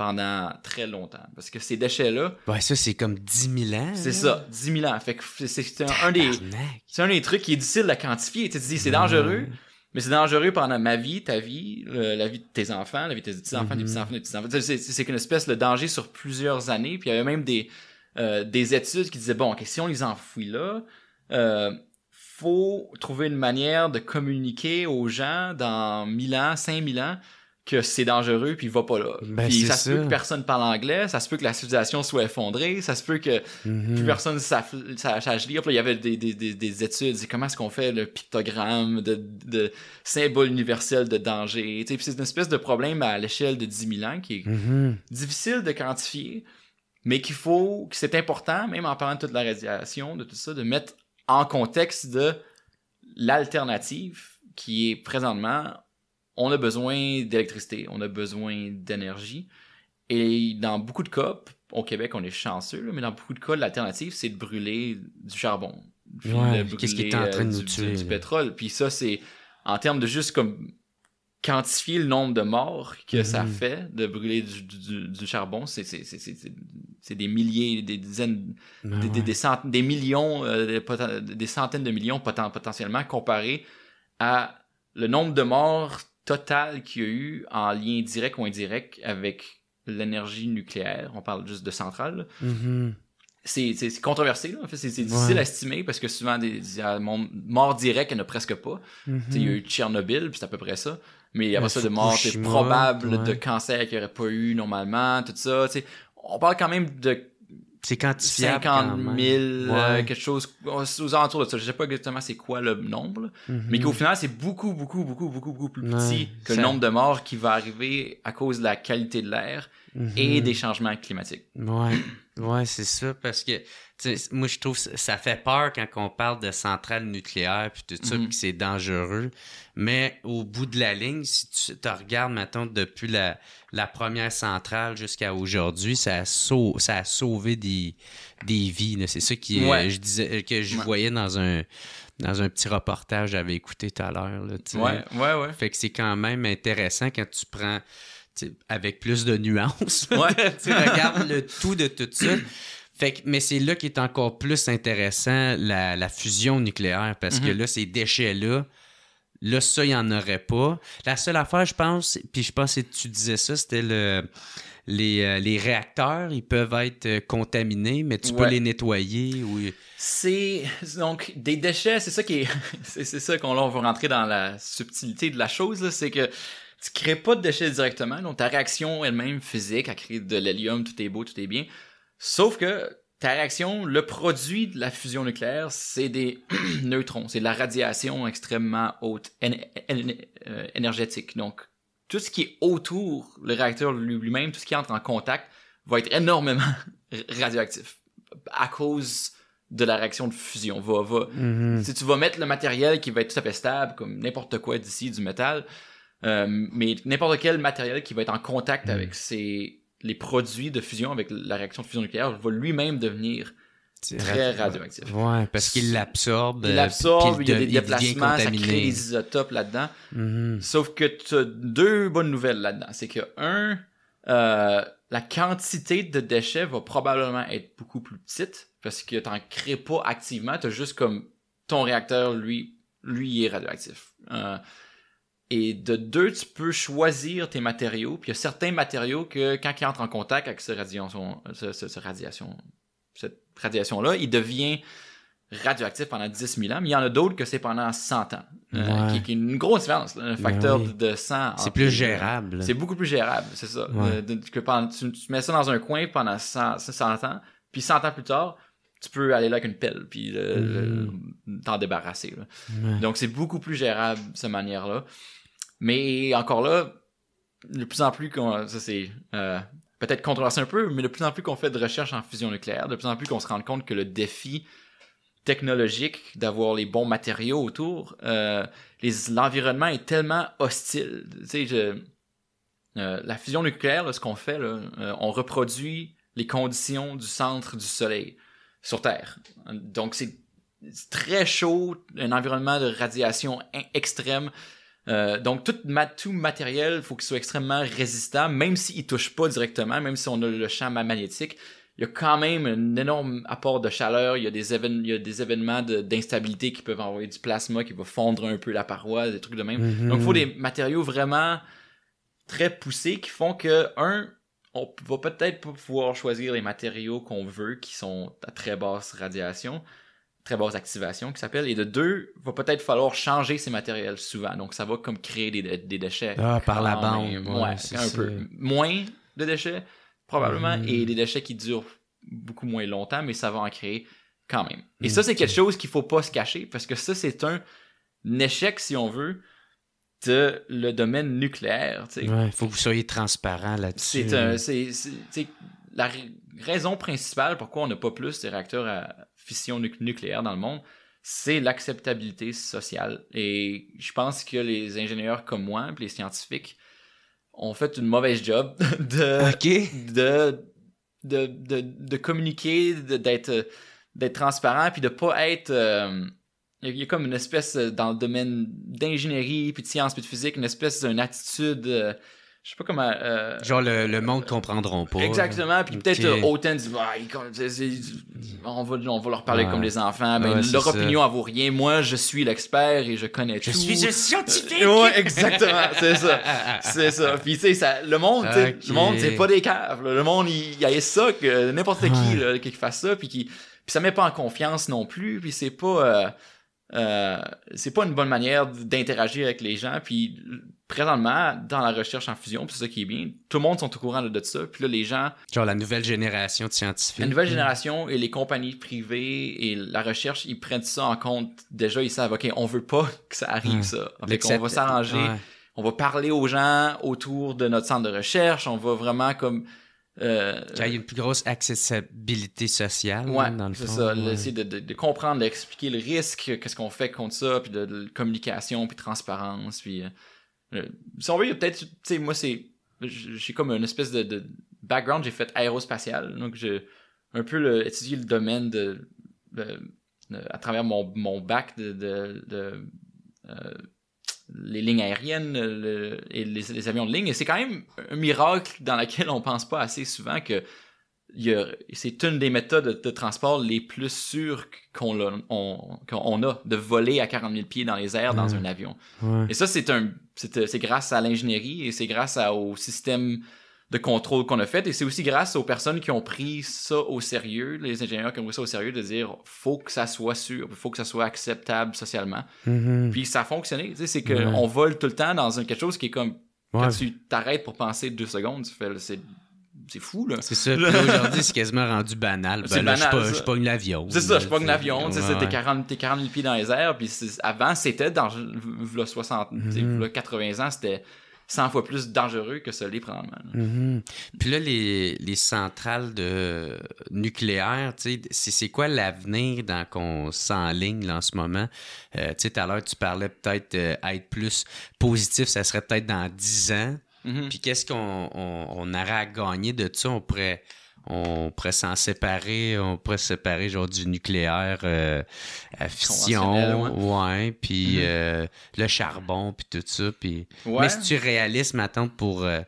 pendant très longtemps. Parce que ces déchets-là. Ben ça, c'est comme 10 000 ans. C'est ça, 10 000 ans. Fait que c'est un, des, trucs qui est difficile à quantifier. Tu te dis, c'est dangereux, mais c'est dangereux pendant ma vie, ta vie, la vie de tes enfants, la vie de tes petits-enfants, des mm-hmm. petits-enfants, des petits-enfants. C'est une espèce de danger sur plusieurs années. Puis il y avait même des, euh, des études qui disaient, bon, ok, si on les enfouit là, il euh, faut trouver une manière de communiquer aux gens dans 1000 ans, 5000 ans que c'est dangereux puis il va pas là. Ben, puis ça se peut que personne parle anglais, ça se peut que la civilisation soit effondrée, ça se peut que mm-hmm. plus personne sache lire. il y avait des, des, des, études, comment est-ce qu'on fait le pictogramme de, de, symbole universel de danger. c'est une espèce de problème à l'échelle de 10 000 ans qui est mm-hmm. difficile de quantifier, mais qu'il faut, que c'est important, même en parlant de toute la radiation, de tout ça, de mettre en contexte de l'alternative qui est présentement on a besoin d'électricité, on a besoin d'énergie. Et dans beaucoup de cas, au Québec, on est chanceux, mais dans beaucoup de cas, l'alternative, c'est de brûler du charbon. qu'est-ce qui est en train de euh, nous tuer? Du, pétrole. Puis ça, c'est en termes de juste comme quantifier le nombre de morts que mm-hmm. ça fait de brûler du, charbon, c'est des milliers, des dizaines, ben des, des, centaines, des, millions, euh, des, centaines de millions potentiellement comparé à le nombre de morts total qu'il y a eu en lien direct ou indirect avec l'énergie nucléaire, on parle juste de centrale, mm-hmm. c'est controversé. fait, c'est difficile à estimer parce que souvent, des, mort directe, il n'y en a presque pas. Mm-hmm. Il y a eu Tchernobyl, puis c'est à peu près ça. Mais il pas ça, de mort, probable de cancer qu'il n'y aurait pas eu normalement, tout ça. On parle quand même de c'est 50 000, euh, quelque chose aux alentours de ça. Je sais pas exactement c'est quoi le nombre, mhm. mais qu'au final, c'est beaucoup, beaucoup, beaucoup, beaucoup, beaucoup plus petit que le nombre de morts qui va arriver à cause de la qualité de l'air mhm. et des changements climatiques. Ouais. Ouais, c'est ça, parce que moi, je trouve que ça fait peur quand on parle de centrales nucléaires puis tout ça, mm-hmm. que c'est dangereux. Mais au bout de la ligne, si tu te regardes, maintenant depuis la, première centrale jusqu'à aujourd'hui, ça, ça a sauvé des, des vies. C'est ça qui, euh, je disais, euh, que je voyais dans un, dans un petit reportage que j'avais écouté tout à l'heure. Ouais, ouais, ouais. Fait que c'est quand même intéressant quand tu prends avec plus de nuances. Ouais. tu regardes le tout de tout ça. Fait que, mais c'est là qui est encore plus intéressant la, fusion nucléaire parce que mm-hmm. là, ces déchets-là, là, ça, il n'y en aurait pas. La seule affaire, je pense, puis je pense que tu disais ça, c'était le. Les, euh, réacteurs, ils peuvent être euh, contaminés, mais tu peux les nettoyer. C'est donc des déchets, c'est ça qui est, c'est, ça qu'on va rentrer dans la subtilité de la chose, c'est que tu crées pas de déchets directement. Donc, ta réaction elle-même physique a créer de l'hélium, tout est beau, tout est bien. Sauf que ta réaction, le produit de la fusion nucléaire, c'est des neutrons, c'est de la radiation extrêmement haute euh, énergétique. Donc, tout ce qui est autour le réacteur lui-même, tout ce qui entre en contact, va être énormément radioactif à cause de la réaction de fusion. Va, va. Mm-hmm. Si tu vas mettre le matériel qui va être tout à fait stable, comme n'importe quoi d'ici, du métal, euh, mais n'importe quel matériel qui va être en contact avec ces, les produits de fusion, avec la réaction de fusion nucléaire, va lui-même devenir très radioactif. Ouais, parce qu'il l'absorbe. Il euh, l'absorbe, il, y a des déplacements, ça crée des isotopes là-dedans. Mhm. Sauf que tu as deux bonnes nouvelles là-dedans. C'est que, un, euh, la quantité de déchets va probablement être beaucoup plus petite parce que en crées pas activement, as juste comme ton réacteur, lui, lui, est radioactif. Euh, et de deux, tu peux choisir tes matériaux. Puis il y a certains matériaux que quand ils entrent en contact avec ce radiation, cette radiation-là, il devient radioactif pendant 10 000 ans, mais il y en a d'autres que c'est pendant 100 ans, euh, qui, une grosse différence, un ben facteur de 100. C'est plus gérable. C'est beaucoup plus gérable, c'est ça. Euh, tu, mets ça dans un coin pendant 100, ans, puis 100 ans plus tard, tu peux aller là avec une pelle, puis euh, mm. t'en débarrasser. Donc c'est beaucoup plus gérable, cette manière-là. Mais encore là, de plus en plus qu'on. Ça, c'est. Euh, peut-être controversé un peu, mais de plus en plus qu'on fait de recherche en fusion nucléaire, de plus en plus qu'on se rend compte que le défi technologique d'avoir les bons matériaux autour, euh, l'environnement est tellement hostile. Euh, la fusion nucléaire, ce qu'on fait, euh, on reproduit les conditions du centre du Soleil sur Terre. Donc c'est très chaud, un environnement de radiation extrême. Euh, donc tout, ma tout matériel, faut qu'il soit extrêmement résistant, même s'il touche pas directement, même si on a le champ magnétique, il y a quand même un énorme apport de chaleur, il y a des, des événements d'instabilité qui peuvent envoyer du plasma qui va fondre un peu la paroi, des trucs de même. Mm-hmm. Donc il faut des matériaux vraiment très poussés qui font que, un, on va peut-être pas pouvoir choisir les matériaux qu'on veut qui sont à très basse radiation, très basse activation qui s'appelle. Et de deux, va peut-être falloir changer ces matériels souvent. Donc, ça va comme créer des, déchets. Ah, par la bande. un peu moins de déchets, probablement, mm. et des déchets qui durent beaucoup moins longtemps, mais ça va en créer quand même. Et mm. ça, c'est quelque chose qu'il faut pas se cacher, parce que ça, c'est un échec, si on veut, de le domaine nucléaire. Il faut que vous soyez transparent là-dessus. C'est la raison principale pourquoi on n'a pas plus de réacteurs à, nucléaire dans le monde, c'est l'acceptabilité sociale. Et je pense que les ingénieurs comme moi, puis les scientifiques, ont fait une mauvaise job de, de, de, communiquer, d'être d'être transparent, puis de pas être... Euh, il y a comme une espèce, dans le domaine d'ingénierie, puis de science, puis de physique, une espèce d'une attitude... Euh, je sais pas comment. Euh, Genre, le, monde comprendront pas. Exactement. Puis peut-être euh, autant dit, on, va, leur parler comme des enfants. Mais leur opinion, elle vaut rien. Moi, je suis l'expert et je connais tout. Je suis un scientifique. Euh, exactement. c'est ça. C'est ça. Puis, tu sais, le monde, le monde, c'est pas des caves. Le monde, il, y a ça, que n'importe qui, qui fasse ça. Puis, qui, puis ça met pas en confiance non plus. Puis, c'est pas. c'est pas une bonne manière d'interagir avec les gens. Puis présentement, dans la recherche en fusion, c'est ça qui est bien, tout le monde sont au courant de, ça. Puis là, les gens. Genre la nouvelle génération de scientifiques. La nouvelle génération et les compagnies privées et la recherche, ils prennent ça en compte. Déjà, ils savent, OK, on veut pas que ça arrive, hmm. ça. Donc, on va s'arranger. On va parler aux gens autour de notre centre de recherche. On va vraiment comme. Euh, il y a une plus grosse accessibilité sociale, ouais, hein, dans le c'est ça. de, comprendre, d'expliquer le risque, qu'est-ce qu'on fait contre ça, puis de, de communication, puis transparence, puis... Euh, euh, si on veut, peut-être, tu sais, moi, c'est, j'ai comme une espèce de, background, j'ai fait aérospatial, donc j'ai un peu étudié le domaine de, à travers mon, bac de, euh, les lignes aériennes et les, avions de ligne, et c'est quand même un miracle dans lequel on pense pas assez souvent que c'est une des méthodes de, transport les plus sûres qu'on a, on, a, de voler à 40 000 pieds dans les airs dans un avion. Et ça, c'est un, euh, c'est grâce à l'ingénierie et c'est grâce au système de contrôle qu'on a fait. Et c'est aussi grâce aux personnes qui ont pris ça au sérieux, les ingénieurs qui ont pris ça au sérieux, de dire faut que ça soit sûr, faut que ça soit acceptable socialement. Mm-hmm. Puis ça a fonctionné. C'est qu'on vole tout le temps dans quelque chose qui est comme. Quand tu t'arrêtes pour penser deux secondes, tu fais c'est c'est fou, là. C'est ça. aujourd'hui, c'est quasiment rendu banal. Ben, ne banal. Je, l'avion. C'est ça, je suis l'avion. une C'était Tu 40, 40 000 pieds dans les airs. avant, c'était dans le 60, 80 ans, c'était 100 fois plus dangereux que ce livre probablement. Mhm. Puis là, les, centrales de... nucléaires, c'est quoi l'avenir dans qu'on s'enligne en ce moment? Euh, tu sais, tout à l'heure, tu parlais peut-être d'être euh, être plus positif, ça serait peut-être dans 10 ans. Mm-hmm. Puis qu'est-ce qu'on on, aurait à gagner de ça? On pourrait, on pourrait s'en séparer, on pourrait séparer genre du nucléaire euh, à fission, ouais, puis mm-hmm. euh, le charbon, puis tout ça. Puis... Mais que tu réalises, ma pour euh,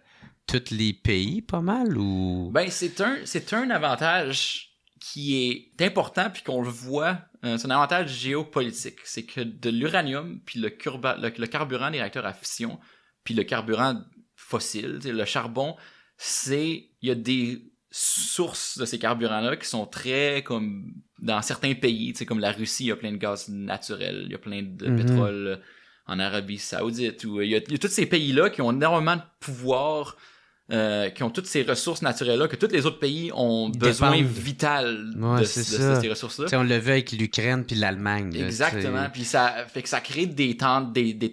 tous les pays, pas mal ou. Ben, c'est un, un avantage qui est important puis qu'on le voit, c'est un avantage géopolitique. C'est que de l'uranium puis le, carburant des réacteurs à fission puis le carburant fossiles. le charbon, c'est. Il y a des sources de ces carburants-là qui sont très comme dans certains pays, comme la Russie, il y a plein de gaz naturel, il y a plein de mhm. pétrole en Arabie Saoudite, il y, a, tous ces pays-là qui ont énormément de pouvoir, euh, qui ont toutes ces ressources naturelles-là que tous les autres pays ont besoin vital de, ces ressources-là. on le veut avec l'Ukraine puis l'Allemagne. Exactement, puis ça fait que ça crée des,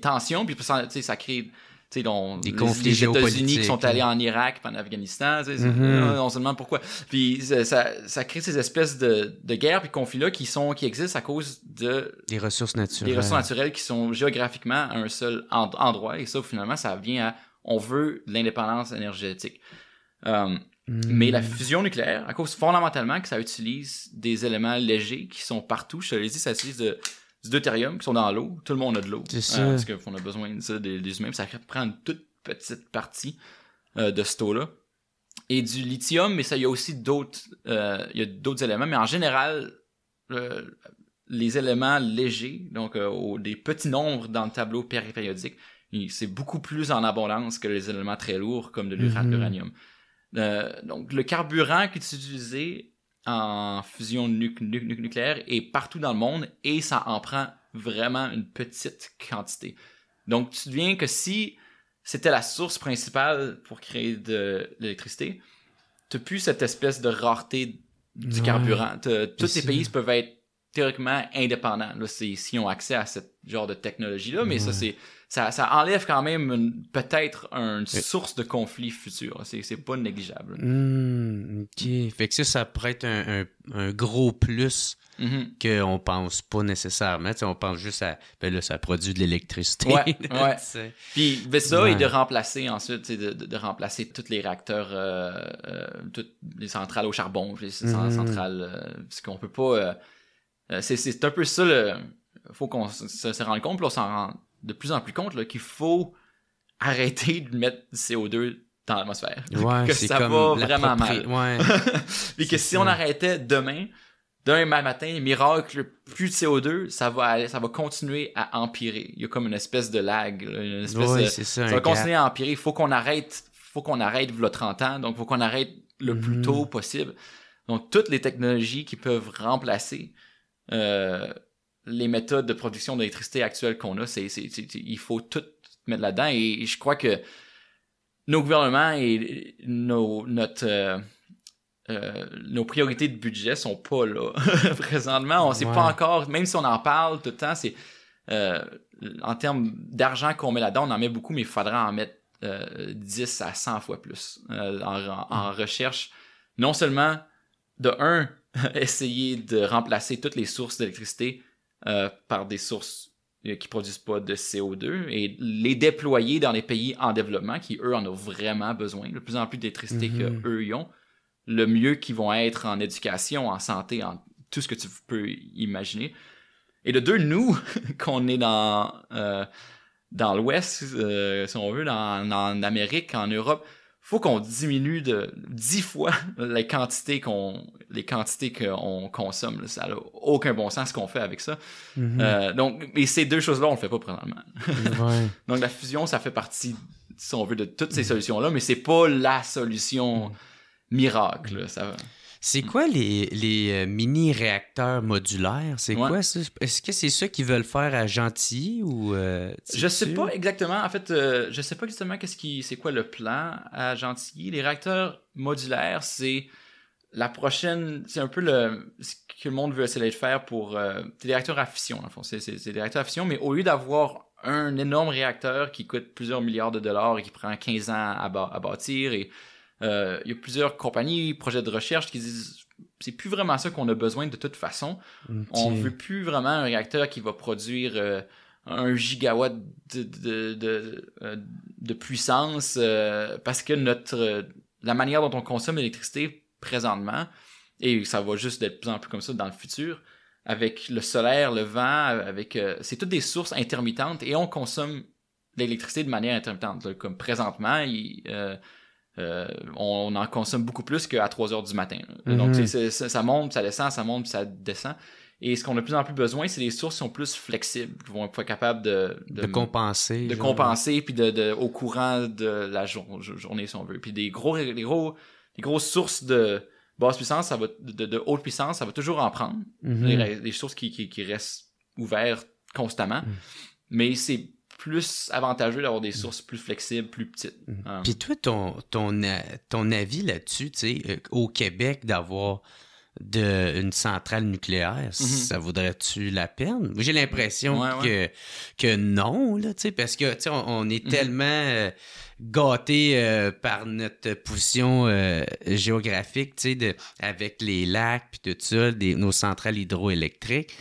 tensions, puis ça crée tu des les, conflits les États-Unis qui sont allés en Irak, et en Afghanistan, on se demande pourquoi. Puis ça, ça crée ces espèces de, de guerres puis conflits-là qui sont qui existent à cause de des ressources naturelles, des ressources naturelles qui sont géographiquement à un seul endroit. Et ça, finalement, ça vient à on veut l'indépendance énergétique. Euh, hmm. Mais la fusion nucléaire, à cause fondamentalement que ça utilise des éléments légers qui sont partout. Je te l'ai dit, ça utilise de du deutérium qui sont dans l'eau. Tout le monde a de l'eau. C'est euh, ça. parce qu'on a besoin de ça, des, humains. Ça prend une toute petite partie euh, de ce eau là Et du lithium, mais ça, il y a aussi d'autres, euh, il y a d'autres éléments. Mais en général, les éléments légers, donc des petits nombres dans le tableau péripériodique, c'est beaucoup plus en abondance que les éléments très lourds comme de mm-hmm. l'uranium. donc le carburant qui est en fusion nucléaire et partout dans le monde et ça en prend vraiment une petite quantité. Donc, tu deviens que si c'était la source principale pour créer de, l'électricité, tu plus cette espèce de rareté du carburant. Tous ces pays peuvent être théoriquement indépendant là, s'ils ont accès à ce genre de technologie-là, mais ça, mm. c'est ça, enlève quand même peut-être une source de conflit futur. C'est pas négligeable. Mm, ok. Fait que ça, ça pourrait être un, gros plus mm-hmm. que on pense pas nécessairement. on pense juste à ben ça produit de l'électricité. Ouais, ouais. Puis ben, ça, et de remplacer ensuite, de, de, remplacer tous les réacteurs, euh, euh, toutes les centrales au charbon, les mm. centrales. Euh, parce qu'on peut pas euh, c'est un peu ça il faut qu'on se, rende compte, on s'en rend de plus en plus compte qu'il faut arrêter de mettre du CO2 dans l'atmosphère. que ça va vraiment mal. Ouais. Puis que si on arrêtait demain, demain matin, miracle, plus de CO2, ça va ça va continuer à empirer. Il y a comme une espèce de lag, une espèce de, ça, va continuer à empirer. Il faut qu'on arrête, faut qu'on arrête le 30 ans, donc faut qu'on arrête le plus mm. tôt possible. Donc toutes les technologies qui peuvent remplacer euh, les méthodes de production d'électricité actuelles qu'on a, il faut tout mettre là-dedans. Et, je crois que nos gouvernements et nos, euh, euh, nos priorités de budget sont pas là présentement. On sait pas encore, même si on en parle tout le temps, c'est en termes d'argent qu'on met là-dedans, on en met beaucoup, mais il faudra en mettre 10 à 100 fois plus en, en mm. recherche. Non seulement de un, essayer de remplacer toutes les sources d'électricité euh, par des sources euh, qui ne produisent pas de CO2 et les déployer dans les pays en développement qui, eux, en ont vraiment besoin. De plus en plus d'électricité qu'eux mm-hmm. ont, le mieux qu'ils vont être en éducation, en santé, en tout ce que tu peux imaginer. Et de deux, nous, qu'on est dans, euh, dans l'Ouest, si on veut, en Amérique, en Europe, faut qu'on diminue de 10 fois les quantités qu'on les quantités qu'on consomme. Ça n'a aucun bon sens ce qu'on fait avec ça. Mhm. Euh, donc, et ces deux choses-là, on le fait pas présentement. donc la fusion, ça fait partie, si on veut, de toutes ces solutions-là, mais c'est pas la solution mhm. miracle. Ça, c'est quoi les, euh, mini-réacteurs modulaires? C'est quoi ça? Est-ce que c'est ça qu'ils veulent faire à Gentilly ou... ne euh, euh, je sais pas exactement. En fait, je sais pas exactement ce qui, c'est quoi le plan à Gentilly. Les réacteurs modulaires, c'est la prochaine... C'est un peu le, ce que le monde veut essayer de faire pour... C'est des réacteurs à fission, en fait. C'est, des réacteurs à fission, mais au lieu d'avoir un énorme réacteur qui coûte plusieurs milliards de dollars et qui prend 15 ans à, à bâtir et euh, il y a plusieurs compagnies, projets de recherche qui disent c'est plus vraiment ça qu'on a besoin de toute façon. On veut plus vraiment un réacteur qui va produire euh, un gigawatt de, de, euh, puissance parce que notre la manière dont on consomme l'électricité présentement, et ça va juste être de plus en plus comme ça dans le futur, avec le solaire, le vent, avec c'est toutes des sources intermittentes et on consomme l'électricité de manière intermittente. comme présentement, euh, on, en consomme beaucoup plus qu'à 3 heures du matin. Mhm. Donc, ça monte, ça descend, ça monte, ça descend. Et ce qu'on a de plus en plus besoin, c'est des sources qui sont plus flexibles, qui vont être capables de, compenser. De compenser, puis de, au courant de la journée, si on veut. Puis des gros, grosses sources de basse puissance, ça va, de, haute puissance, ça va toujours en prendre. Mhm. des, sources qui, restent ouvertes constamment. Mhm. Mais c'est plus avantageux d'avoir des mm. sources plus flexibles, plus petites. Mm. Hein. Puis toi, ton, ton, euh, avis là-dessus, euh, au Québec, d'avoir de, une centrale nucléaire, mm-hmm. ça vaudrait-tu la peine? J'ai l'impression que, que non, là, parce que est mm-hmm. tellement euh, gâtés gâté par notre position géographique, avec les lacs puis tout ça, des, nos centrales hydroélectriques.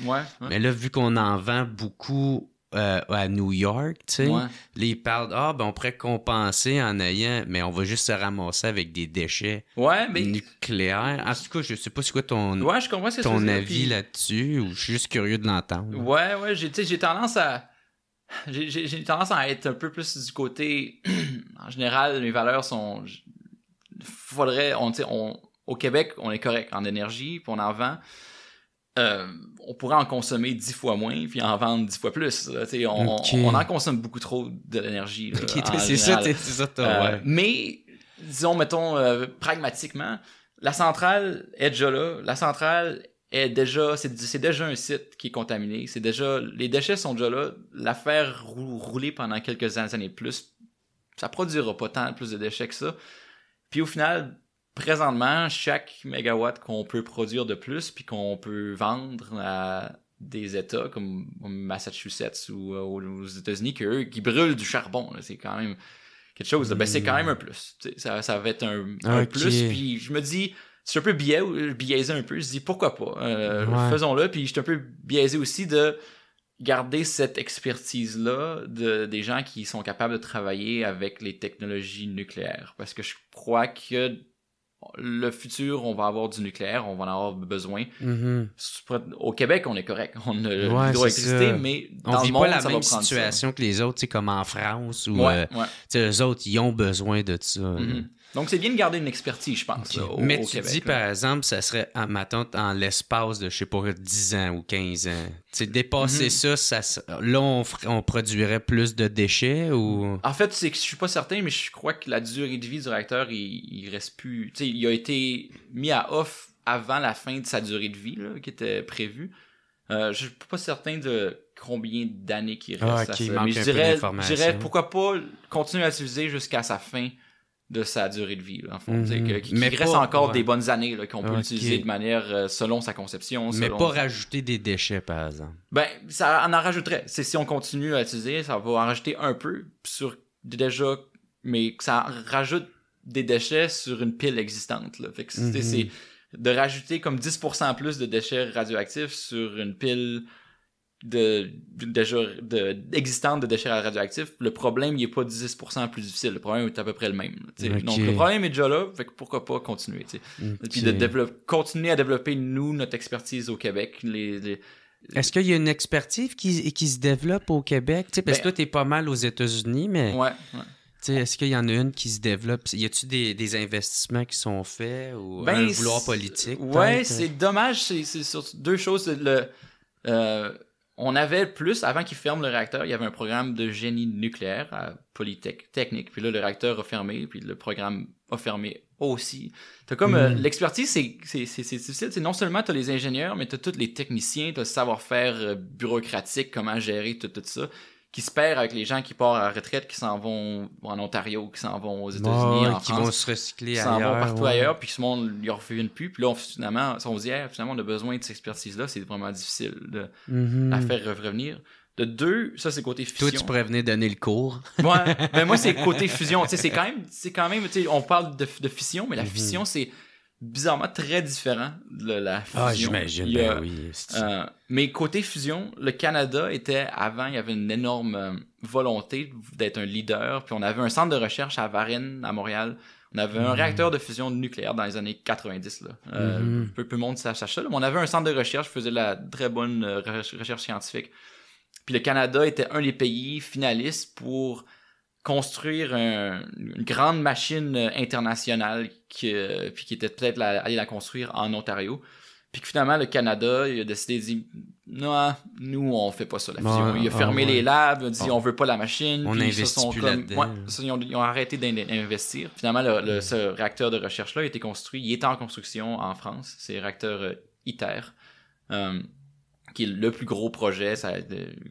Mais là, vu qu'on en vend beaucoup euh, à New York, tu sais. ils parlent, ah, ben, on pourrait compenser en ayant, mais on va juste se ramasser avec des déchets nucléaires. En tout cas, je sais pas c'est quoi ton, ton avis là-dessus, ou je suis juste curieux de l'entendre. Ouais, ouais, j'ai, j'ai tendance à. J'ai, tendance à être un peu plus du côté. en général, mes valeurs sont. Faudrait. On, on, au Québec, on est correct en énergie, puis on en vend. Euh, on pourrait en consommer dix fois moins puis en vendre dix fois plus. on, en consomme beaucoup trop de l'énergie. Mais, disons, mettons, euh, pragmatiquement, la centrale est déjà là. La centrale est déjà, c'est déjà un site qui est contaminé. C'est déjà, les déchets sont déjà là. La faire rouler pendant quelques années plus, ça produira pas tant plus de déchets que ça. Puis au final, présentement, chaque mégawatt qu'on peut produire de plus puis qu'on peut vendre à des États comme Massachusetts ou euh, aux États-Unis qui, brûlent du charbon, c'est quand même quelque chose. Ben, c'est quand même un mm. plus. Ça, va être un, plus. Puis je me dis, c'est un peu biaisé un peu. Je dis pourquoi pas. Euh, faisons-le. Puis je suis un peu biaisé aussi de garder cette expertise-là de, des gens qui sont capables de travailler avec les technologies nucléaires. Parce que je crois que le futur, on va avoir du nucléaire, on va en avoir besoin. Mm-hmm. Au Québec, on est correct, on a l'hydroélectricité, existé, mais dans on le vit monde, pas la même situation que les autres, comme en France, où les euh, autres, ils ont besoin de ça. Mm-hmm. Donc, c'est bien de garder une expertise, je pense. Mais tu dis, par exemple, ça serait à ma en l'espace de, je sais pas, 10 ans ou 15 ans. Tu dépasser mhm. ça, là, on, produirait plus de déchets ou. En fait, c'est que je suis pas certain, mais je crois que la durée de vie du réacteur, il, reste plus. Tu sais, il a été mis à off avant la fin de sa durée de vie, qui était prévue. Euh, je suis pas certain de combien d'années qu'il ah, reste Mais je dirais, je dirais, pourquoi pas continuer à l'utiliser jusqu'à sa fin de sa durée de vie, là, en mhm. reste encore des bonnes années qu'on peut utiliser de manière euh, selon sa conception. Mais pas rajouter des déchets, par exemple. Ben, ça en rajouterait. si on continue à utiliser, ça va en rajouter un peu sur déjà, mais ça rajoute des déchets sur une pile existante. c'est mhm. de rajouter comme 10% plus de déchets radioactifs sur une pile de, de, de, existante de déchets radioactifs, le problème il est pas 10% plus difficile, le problème est à peu près le même. Donc le problème est déjà là, fait pourquoi pas continuer. Puis de continuer à développer nous notre expertise au Québec, les, est-ce qu'il y a une expertise qui, qui se développe au Québec? parce que ben toi, es pas mal aux États-Unis, mais. Ouais, ouais. Est-ce qu'il y en a une qui se développe? Y a-tu des, des, investissements qui sont faits ou ben, un vouloir politique? Ouais, c'est dommage. C'est sur deux choses. Le, euh, on avait plus, avant qu'ils ferment le réacteur, il y avait un programme de génie nucléaire à euh, Polytechnique. Puis là, le réacteur a fermé, puis le programme a fermé aussi. T'as comme euh, mm. l'expertise, c'est, c'est, c'est, c'est difficile. non seulement t'as les ingénieurs, mais t'as tous les techniciens, t'as le savoir-faire euh, bureaucratique, comment gérer tout, tout ça qui se perd avec les gens qui partent à retraite, qui s'en vont en Ontario, qui s'en vont aux États-Unis, qui vont se recycler qui s'en vont partout ailleurs, puis ce monde ne refait une plus. Puis là, finalement, on se dit, finalement, on a besoin de cette expertise-là, c'est vraiment difficile de mhm. la faire revenir. De deux, ça c'est côté fusion. Toi, tu pourrais venir donner le cours. mais ben, moi c'est côté fusion. c'est quand même, c'est quand même, on parle de, de, fission, mais la mhm. fission c'est bizarrement très différent de la ah, fusion. Ah, j'imagine, ben euh, mais côté fusion, le Canada était, avant, il y avait une énorme euh, volonté d'être un leader, puis on avait un centre de recherche à Varennes, à Montréal. On avait un mm-hmm. réacteur de fusion nucléaire dans les années 90. Là. Euh, mm-hmm. peu, peu monde sache ça. Mais on avait un centre de recherche, faisait de la très bonne recherche scientifique. Puis le Canada était un des pays finalistes pour construire une grande machine euh, internationale qui, euh, qui était peut-être allée la construire en Ontario. Puis finalement, le Canada, il a décidé de dire Non, nous, on fait pas ça, la il a ah, fermé les labs, il a dit On On veut pas la machine. ils, ont, arrêté d'investir. Finalement, le, ce réacteur de recherche-là a été construit, il est en construction en France. C'est le réacteur euh, ITER qui est le plus gros projet, ça,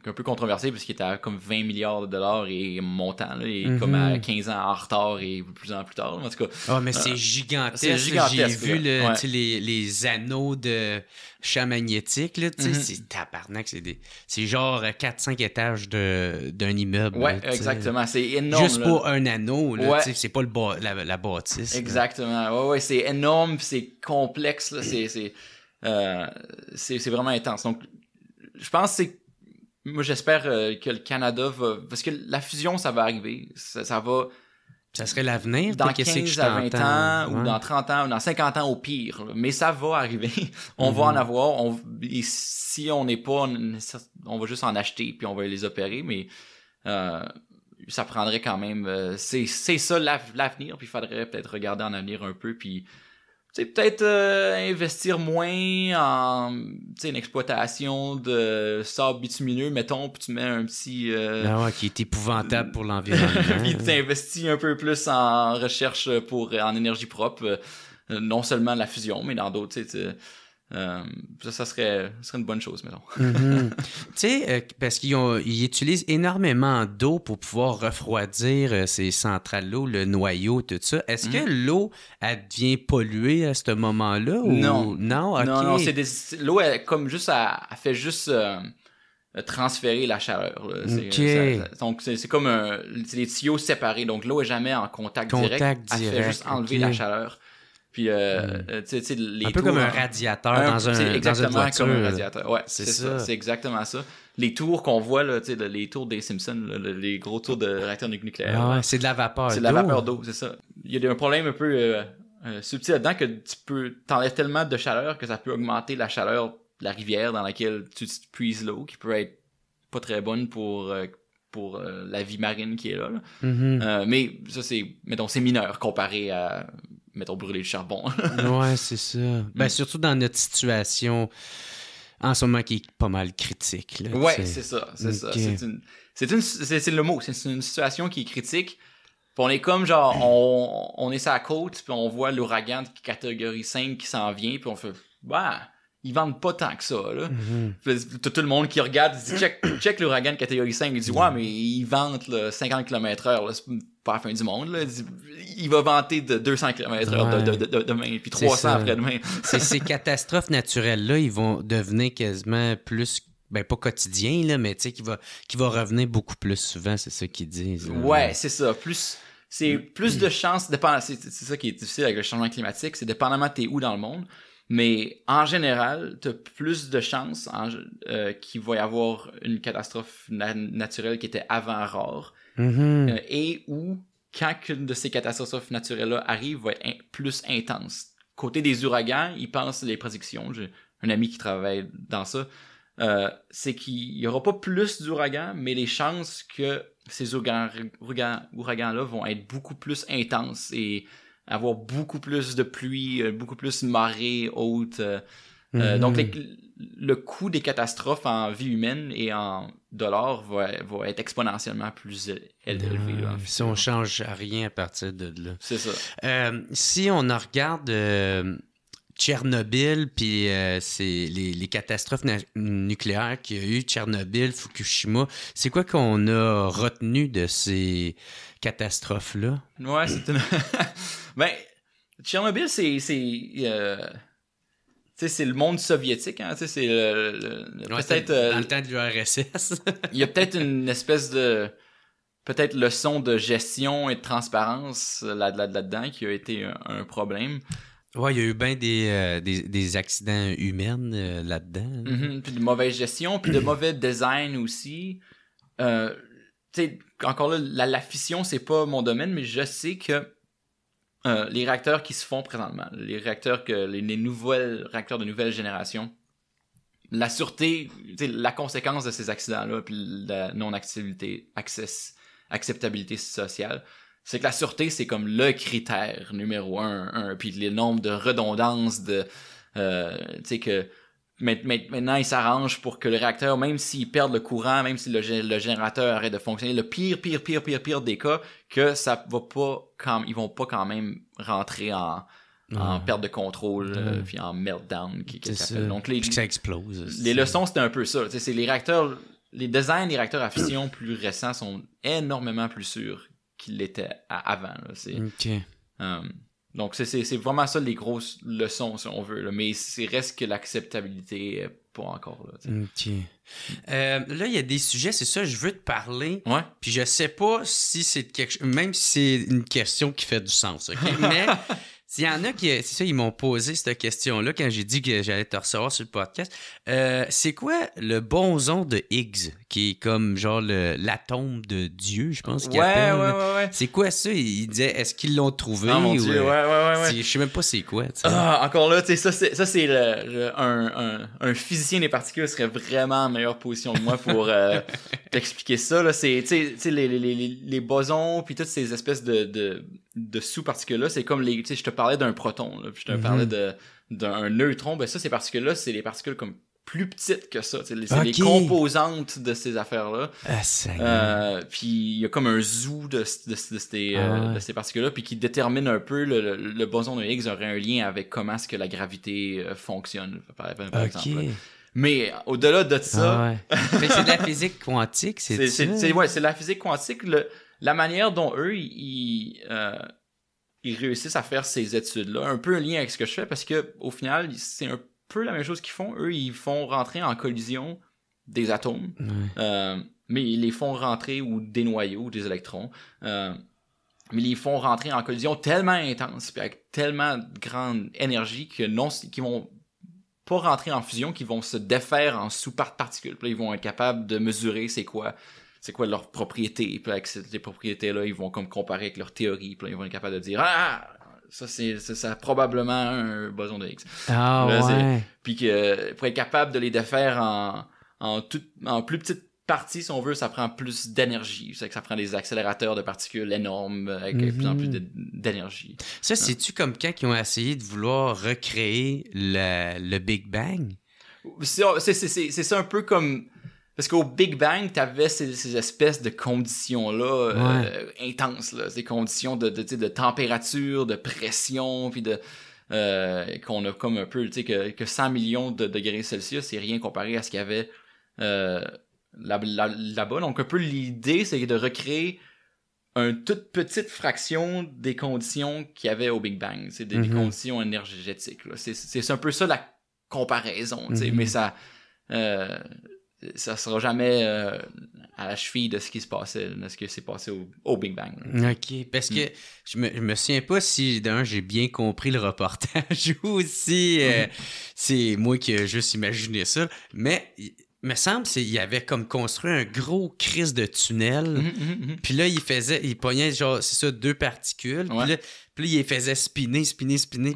un peu controversé parce qu'il était à comme 20 milliards de dollars et montant, et comme à 15 mhm. ans en retard et plus en plus tard. Ah, mais euh, c'est gigantesque. J'ai vu les, anneaux de champ magnétique, mhm. c'est tabarnak, c'est genre 4-5 euh, étages d'un immeuble. Ouais, exactement, c'est énorme. Juste pour un anneau, c'est pas la, bâtisse. Exactement, ouais, ouais, c'est énorme, c'est complexe, c'est euh, c'est vraiment intense. Donc, je pense que c'est. Moi, j'espère euh, que le Canada va. Parce que la fusion, ça va arriver. Ça, va. Ça serait l'avenir dans 15 que à 20 ans, ou dans 30 ans, ou dans 50 ans au pire. Mais ça va arriver. on va en mm-hmm. avoir. On... si on n'est pas, on va juste en acheter puis on va les opérer. Mais euh, ça prendrait quand même. C'est ça l'avenir. Puis il faudrait peut-être regarder en avenir un peu. Puis peut-être euh, investir moins en une exploitation de sable bitumineux, mettons, puis tu mets un petit... Non, euh, ah qui est épouvantable pour l'environnement. puis tu investis un peu plus en recherche pour en énergie propre, euh, non seulement la fusion, mais dans d'autres euh, ça, serait, serait, une bonne chose, mais non. Mhm. tu sais, euh, parce qu'ils utilisent énormément d'eau pour pouvoir refroidir euh, ces centrales l'eau le noyau, tout ça. Est-ce que mhm. l'eau, elle devient polluée à ce moment-là? Ou... Non. Non, non, non l'eau, elle, comme juste, elle, fait juste transférer la chaleur. donc, c'est comme les tuyaux séparés. Donc, l'eau est jamais en contact, contact direct. direct. Elle fait juste enlever la chaleur euh, hmm. euh, un peu comme un radiateur dans, un, exactement comme un radiateur. Ouais, c'est ça. C'est exactement ça. Les tours qu'on voit, là, les tours des Simpsons, les gros tours de réacteurs nucléaires. Ah c'est de la vapeur C'est de la vapeur d'eau, c'est ça. Il y a un problème un peu euh, subtil là-dedans que tu peux t'enlèves tellement de chaleur que ça peut augmenter la chaleur de la rivière dans laquelle tu puises l'eau, qui peut être pas très bonne pour pour la vie marine qui est là. Mm-hmm. mais ça, c'est, mettons, c'est mineur comparé à mettons, brûler le charbon. ouais, c'est ça. Ben, mm. surtout dans notre situation en ce moment qui est pas mal critique. ouais, c'est ça. C'est le mot. C'est une situation qui est critique. on est comme genre, on, on est sur la côte, puis on voit l'ouragan de catégorie 5 qui s'en vient, puis on fait, bah, ils vendent pas tant que ça, mm-hmm. tout, le monde qui regarde, dit, check, l'ouragan de catégorie 5, il dit, mm. ouais, mais ils vendent 50 km/h, à la fin du monde. Il va vanter de 200 km h de, de, demain, puis 300 après-demain. ces catastrophes naturelles-là, ils vont devenir quasiment plus ben pas quotidien là mais tu sais qui va qui va revenir beaucoup plus souvent c'est ça qu'ils disent ouais c'est ça plus c'est mm. plus de chances c'est ça qui est difficile avec le changement climatique c'est dépendamment t'es où dans le monde mais en général, tu as plus de chances euh, qu'il va y avoir une catastrophe naturelle qui était avant rare Mm-hmm. Euh, et où, quand une de ces catastrophes naturelles-là arrive, va être plus intense. Côté des ouragans, ils pensent les prédictions. J'ai un ami qui travaille dans ça. Euh, c'est qu'il n'y aura pas plus d'ouragans, mais les chances que ces ouragans-là vont être beaucoup plus intenses et avoir beaucoup plus de pluie, euh, beaucoup plus marée haute. Euh, donc, mm-hmm. les, le coût des catastrophes en vie humaine et en dollars va, être exponentiellement plus élevé. Ah, si on change rien à partir de là. C'est ça. Euh, si on regarde euh, Tchernobyl, puis euh, c'est les, catastrophes nucléaires qu'il y a eu, Tchernobyl, Fukushima, c'est quoi qu'on a retenu de ces catastrophes-là? Ouais, c'est une... Ben, Tchernobyl, c'est sais, c'est le monde soviétique, hein, tu sais, c'est peut-être... dans euh, le temps de l'URSS. Il y a peut-être une espèce de... Peut-être leçon de gestion et de transparence euh, là-dedans là, qui a été un, problème. Ouais, il y a eu bien des, euh, accidents humains là-dedans. Mm-hmm, puis de mauvaise gestion, puis de mauvais design aussi. tu encore là, la, la fission, c'est pas mon domaine, mais je sais que euh, les réacteurs qui se font présentement, les réacteurs que les, nouvelles réacteurs de nouvelle génération, la sûreté, la conséquence de ces accidents-là, puis la non activité, access, acceptabilité sociale, c'est que la sûreté c'est comme le critère numéro un, puis les nombre de redondances de, euh, tu sais que maintenant, ils s'arrangent pour que le réacteur, même s'il perd le courant, même si le, générateur arrête de fonctionner, le pire, pire, pire, pire, pire des cas, que ça va pas, quand, ils vont pas quand même rentrer en, en perte de contrôle, euh, puis en meltdown, qui, Donc, les, leçons, c'était un peu ça. C'est les réacteurs, les designs des réacteurs à fission plus récents sont énormément plus sûrs qu'ils l'étaient avant. Euh, donc, c'est vraiment ça les grosses leçons, si on veut. Mais il reste que l'acceptabilité, pas encore. Là, OK. Euh, là, il y a des sujets, c'est ça, je veux te parler. Puis je sais pas si c'est quelque même si c'est une question qui fait du sens, OK? Mais S'il y en a qui. C'est ça, ils m'ont posé cette question-là quand j'ai dit que j'allais te recevoir sur le podcast. Euh, c'est quoi le boson de Higgs, qui est comme genre l'atome de Dieu, je pense qu'il ouais, appelle. Ouais, ouais, ouais. C'est quoi ça? Il disait, est-ce qu'ils l'ont trouvé? Oui, ah, mon euh, ouais, ouais, ouais, Je sais même pas c'est quoi. Ah, encore là, tu sais, ça, c'est un, un, un, physicien des particules serait vraiment en meilleure position que moi pour euh, t'expliquer ça. Tu les, les, les, les bosons, puis toutes ces espèces de, de de sous-particules-là, c'est comme les. Tu sais, je te parlais d'un proton, puis je te mhm. parlais d'un neutron, ben ça, ces particules-là, c'est les particules comme plus petites que ça. C'est les composantes de ces affaires-là. Ah, euh, puis il y a comme un zoo de, de, de, ces, euh, ah, particules-là, puis qui détermine un peu le, le, boson de Higgs aurait un lien avec comment est-ce que la gravité euh, fonctionne, par, Mais au-delà de ça... Ah, c'est de la physique quantique, c'est C'est ouais, de la physique quantique. Le, la manière dont eux, euh, ils, réussissent à faire ces études-là, un peu un lien avec ce que je fais, parce que au final, c'est un peu la même chose qu'ils font. Eux, ils font rentrer en collision des atomes, euh, mais ils les font rentrer ou des noyaux, ou des électrons. Euh, mais ils font rentrer en collision tellement intense, puis avec tellement grande énergie que non, qu'ils vont pas rentrer en fusion, qu'ils vont se défaire en sous-particules. ils vont être capables de mesurer c'est quoi c'est quoi leurs propriétés. Puis avec ces propriétés-là, ils vont comme comparer avec leur théorie. Puis ils vont être capables de dire Ah! Ça, c'est, ça, probablement un boson de X. Ah, ouais. Puis que, pour être capable de les défaire en, en, toute en plus petite partie, si on veut, ça prend plus d'énergie. C'est que ça prend des accélérateurs de particules énormes avec plus en plus mhm. d'énergie. Ça, c'est-tu comme quand qui ont essayé de vouloir recréer le, le Big Bang? C'est ça un peu comme parce qu'au Big Bang, tu ces, espèces de conditions-là euh, intenses, ces conditions de, de température, de pression, puis de euh, qu'on a comme un peu, tu sais, que, 100 millions de degrés Celsius, c'est rien comparé à ce qu'il y avait euh, là, bas Donc un peu l'idée, c'est de recréer une toute petite fraction des conditions qu'il y avait au Big Bang, c'est des, mm-hmm. conditions énergétiques. C'est, un peu ça la comparaison, tu sais, mm-hmm. mais ça ça sera jamais euh, à la cheville de ce qui se passait, de ce qui s'est passé au, Big Bang. OK, parce que je me, je me souviens pas si, d'un, j'ai bien compris le reportage ou si euh, c'est moi qui ai juste imaginé ça, mais me semble qu'il avait comme construit un gros crise de tunnel. Mhm, mhm, mhm. Puis là, il faisait, il pognait genre, c'est ça, deux particules. Puis là, puis il faisait spinner, spinner, spinner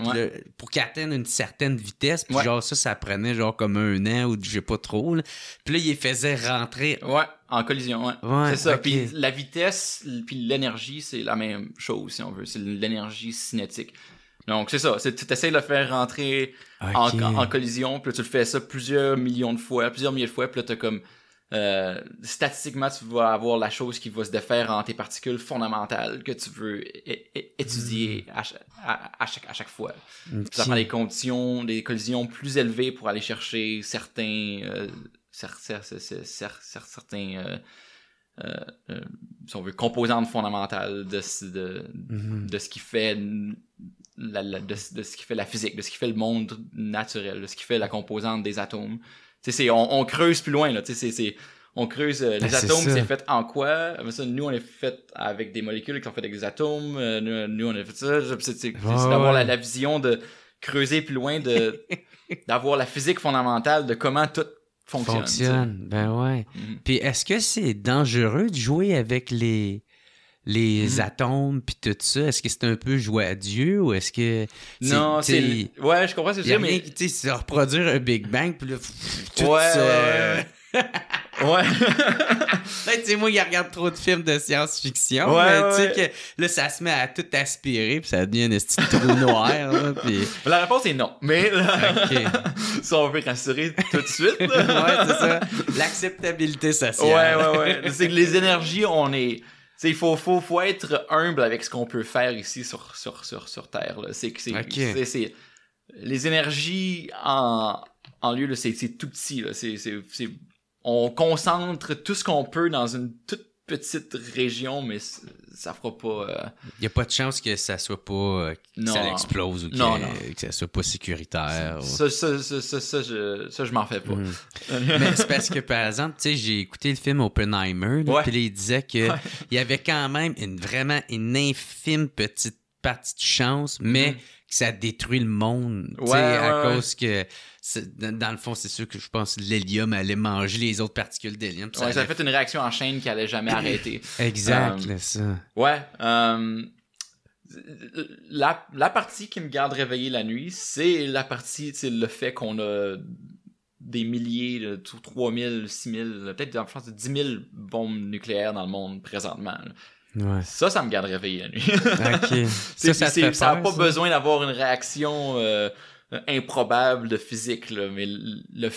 pour qu'ils atteignent une certaine vitesse. Puis genre, ça, ça prenait genre comme un an ou je sais pas trop. Là. Puis là, il faisait rentrer. Ouais, en collision, c'est ça. Puis la vitesse, puis l'énergie, c'est la même chose, si on veut. C'est l'énergie cinétique. Donc, c'est ça. Tu essaies de le faire rentrer en, collision, puis tu le fais ça plusieurs millions de fois, plusieurs milliers de fois, puis là, as comme... Euh, statistiquement, tu vas avoir la chose qui va se défaire en tes particules fondamentales que tu veux étudier hmm. à, chaque, à, chaque, fois. Tu Ça prend des conditions, des collisions plus élevées pour aller chercher certains... certains certains... si on veut, composantes fondamentales de, de, hmm. de ce qui fait de, ce qui fait la physique, de ce qui fait le monde naturel, de ce qui fait la composante des atomes. C'est, on, on, creuse plus loin, là. C'est, on creuse euh, les ben, atomes, c'est fait en quoi. nous, on est fait avec des molécules qui sont faites avec des atomes. Euh, nous, on est fait ça. C'est, d'avoir la, vision de creuser plus loin, de d'avoir la physique fondamentale de comment tout fonctionne. Fonctionne, ben ouais. Mm-hmm. Puis est-ce que c'est dangereux de jouer avec les les mm-hmm. atomes puis tout ça. Est-ce que c'est un peu joie à Dieu ou est-ce que. Non, c'est. Ouais, je comprends ce que tu veux mais. Tu sais, reproduire un Big Bang puis là. tout ouais, ça... ouais, ouais. ouais. tu sais, moi, il regarde trop de films de science-fiction. Ouais, tu sais que là, ça se met à tout aspirer, puis ça devient un petit trou noir. Là, La réponse est non. Mais là, okay. ça, on veut rassurer tout de suite. ouais, c'est ça. L'acceptabilité sociale. Ouais, ouais, ouais. C'est que les énergies, on est il faut, faut, faut, être humble avec ce qu'on peut faire ici sur, sur, sur, sur Terre. C'est c'est, c'est, les énergies en, en lieu, c'est, tout petit. Là. c'est c'est c'est on concentre tout ce qu'on peut dans une toute petite région, mais ça fera pas. Il euh, a pas de chance que ça soit pas. Euh, que ça explose ou que, ça soit pas sécuritaire. Ça, ça, ça, ça, je, m'en fais pas. Hmm. mais c'est parce que, par exemple, tu j'ai écouté le film Oppenheimer, et puis il disait qu'il y avait quand même une, vraiment une infime petite partie de chance, mais hmm. que ça détruit le monde, à cause que dans le fond, c'est sûr que je pense que l'hélium allait manger les autres particules d'hélium. Ça, a fait une réaction en chaîne qui allait jamais arrêter. Exact, euh, ça. Ouais. Euh, la, partie qui me garde réveillé la nuit, c'est la partie, c'est le fait qu'on a des milliers, 3000, 6000, peut-être France, 10 000 bombes nucléaires dans le monde présentement. Ouais. Ça, ça me garde réveillé la nuit. ça, ça n'a pas besoin d'avoir une réaction. Euh, improbable de physique, mais le,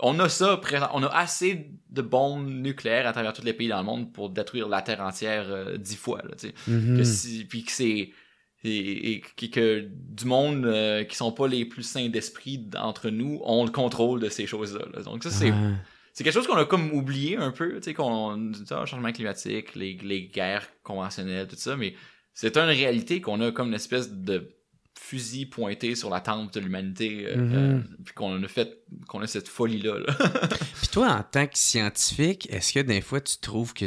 on a ça, on a assez de bombes nucléaires à travers tous les pays dans le monde pour détruire la Terre entière euh, dix fois, mm-hmm. puis que c'est... Et, que du monde euh, qui sont pas les plus sains d'esprit entre nous ont le contrôle de ces choses-là. Donc ça, c'est... quelque chose qu'on a comme oublié un peu, tu sais, qu'on... Le changement climatique, les guerres conventionnelles, tout ça, mais c'est une réalité qu'on a comme une espèce de fusil pointé sur la tempe de l'humanité, euh, mhm. euh, puis qu'on a fait, qu'on a cette folie-là. puis toi, en tant que scientifique, est-ce que des fois tu trouves que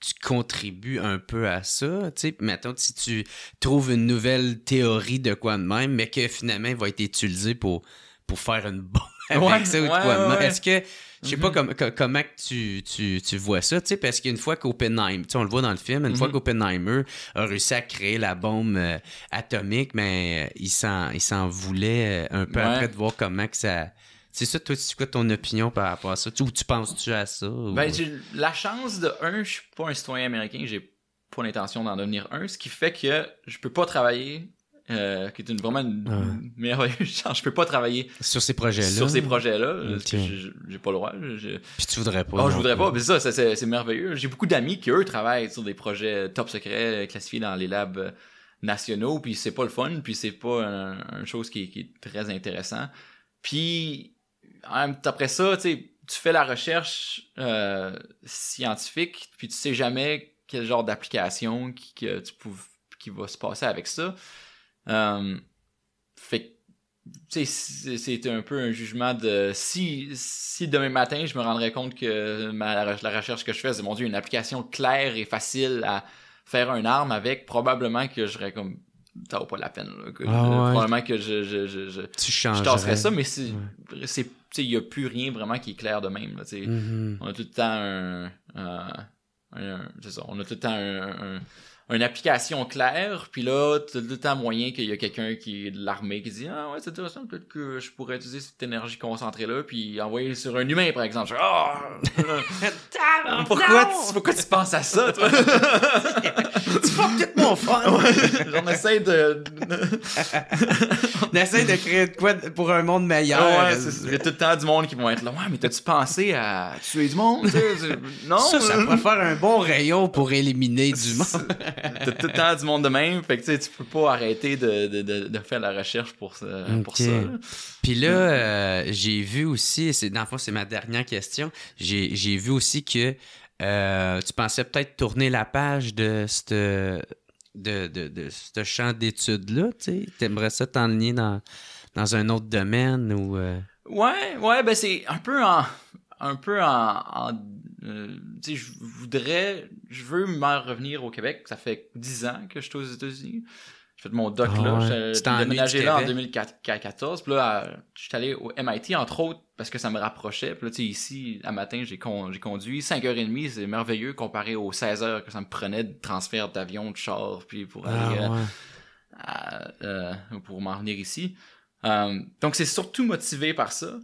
tu contribues un peu à ça. Tu sais, mettons, si tu trouves une nouvelle théorie de quoi de même, mais que finalement elle va être utilisée pour, pour faire une bombe ouais, Est-ce que, je sais pas mm-hmm. comment tu, vois ça, tu sais, parce qu'une fois qu'Oppenheimer, tu on le voit dans le film, une fois mm-hmm. qu'Oppenheimer a réussi à créer la bombe euh, atomique, mais euh, il s'en voulait euh, un peu après de voir comment que ça. C'est ça, toi, tu quoi ton opinion par rapport à ça? Où ou tu penses-tu à ça? Ben, la chance de, un, je suis pas un citoyen américain, j'ai pas l'intention d'en devenir un, ce qui fait que je peux pas travailler euh, qui est vraiment une merveilleuse Je peux pas travailler sur ces projets-là. Sur ces projets-là, j'ai pas le droit. Puis tu voudrais pas. Oh, je voudrais pas. Mais ça, c'est merveilleux. J'ai beaucoup d'amis qui eux travaillent sur des projets top secret classifiés dans les labs nationaux. Puis c'est pas le fun. Puis c'est pas une chose qui, est très intéressant. Puis après ça, tu fais la recherche euh, scientifique. Puis tu sais jamais quel genre d'application qui va se passer avec ça. Euh, fait c'est un peu un jugement de si, si demain matin je me rendrais compte que ma, la recherche que je fais, c'est mon Dieu, une application claire et facile à faire un arme avec, probablement que j'aurais comme ça vaut pas la peine. Ah probablement que je, je, je, je, je tasserais ça, mais c'est il n'y a plus rien vraiment qui est clair de même. Mm-hmm. On a tout le temps un. Euh, ça, on a tout le temps un une application claire, puis là, t'as le temps moyen qu'il y a quelqu'un qui est de l'armée qui dit Ah ouais, c'est intéressant, peut-être que je pourrais utiliser cette énergie concentrée-là, puis envoyer sur un humain, par exemple. Je, oh! pourquoi, tu, pourquoi tu penses à ça, toi Tu fuck tout mon frère ouais, essaie de. On essaie de créer de quoi pour un monde meilleur. Ouais, il y a tout le temps du monde qui vont être là. Ouais, mais t'as-tu pensé à tuer du monde Non Ça, ça euh. pourrait faire un bon rayon pour éliminer du monde t'as tout le temps du monde de même. Fait que tu, sais, peux pas arrêter de, faire la recherche pour, ça. Puis là, euh, j'ai vu aussi, c'est, dans le fond, c'est ma dernière question. J'ai, vu aussi que euh, tu pensais peut-être tourner la page de De, ce champ d'études-là, tu aimerais ça t'enligner dans, un autre domaine ou... Euh? Ouais, ouais, ben c'est un peu en un peu en, euh, je voudrais, je veux m'en revenir au Québec. Ça fait 10 ans que je suis aux États-Unis. J'ai fait mon doc ah là. J'ai déménagé là en 2014. Puis là, je suis allé au MIT, entre autres, parce que ça me rapprochait. Puis là, tu sais, ici, à matin, j'ai con, conduit 5h30. C'est merveilleux comparé aux 16 heures que ça me prenait de transfert d'avion, de char, puis pour ah euh, euh, pour m'en venir ici. donc, c'est surtout motivé par ça.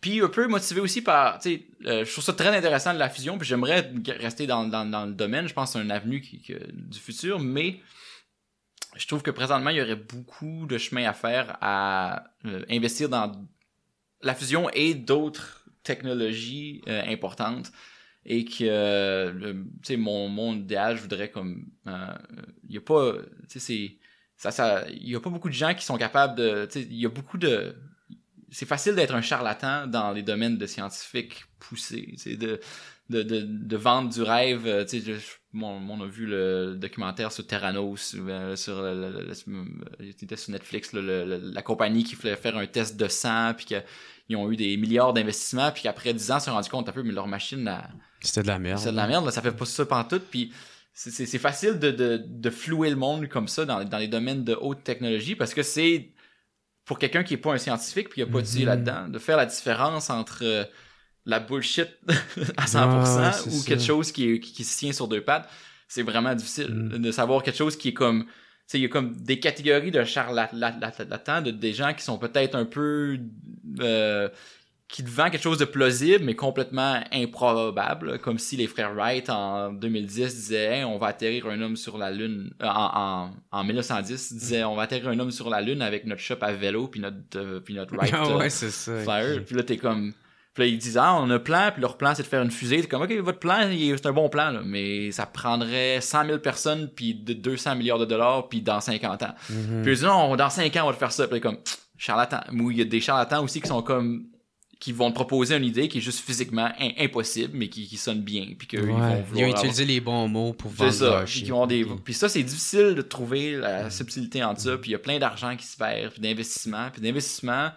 Puis un peu motivé aussi par, tu sais, euh, je trouve ça très intéressant de la fusion, puis j'aimerais rester dans, dans, dans, le domaine, je pense que c'est un avenue du futur, mais je trouve que présentement, il y aurait beaucoup de chemin à faire à euh, investir dans la fusion et d'autres technologies euh, importantes et que tu sais mon mon idéal je voudrais comme il y a pas tu sais c'est ça ça il y a pas beaucoup de gens qui sont capables de tu sais il y a beaucoup de c'est facile d'être un charlatan dans les domaines de scientifiques poussés, de de, de, vendre du rêve. Euh, tu sais, on a vu le documentaire sur Terranos, euh, sur, le, sur Netflix, la compagnie qui voulait faire un test de sang, puis qu'ils ont eu des milliards d'investissements, puis qu'après 10 ans, ils se sont rendus compte un peu, mais leur machine, là, c'était de la merde. C'était de la merde, ça fait pas ça pantoute, puis c'est facile de, de, de, flouer le monde comme ça dans, dans les domaines de haute technologie parce que c'est pour quelqu'un qui n'est pas un scientifique puis qui a pas étudié mhm. là-dedans, de faire la différence entre euh, la bullshit à 100% ou quelque chose qui, qui, se tient sur deux pattes, c'est vraiment difficile mm. de savoir quelque chose qui est comme il y a comme des catégories de charlatans, de, des gens qui sont peut-être un peu euh, qui te vend quelque chose de plausible, mais complètement improbable, comme si les frères Wright, en 2010, disaient on va atterrir un homme sur la Lune euh, en, en, 1910, disaient « on va atterrir un homme sur la Lune avec notre shop à vélo, puis notre, euh, notre Wright ah euh, ouais, c'est ça, Puis là, t'es comme... Puis là, ils disent « Ah, on a un plan, puis leur plan, c'est de faire une fusée. » T'es comme « Ok, votre plan, c'est un bon plan, mais ça prendrait 100 000 personnes, puis 200 milliards de dollars, puis dans 50 ans. Mhm. Puis ils disent « Non, dans 5 ans, on va te faire ça. » Puis là, comme « Charlatan. » où il y a des charlatans aussi qui sont comme qui vont te proposer une idée qui est juste physiquement impossible, mais qui, sonne bien. Puis qu'ils vont Ils ont utilisé les bons mots pour vendre ça. puis, ont des... puis ça, c'est difficile de trouver la subtilité en ça. Puis il y a plein d'argent qui se perd, puis d'investissement. Puis d'investissement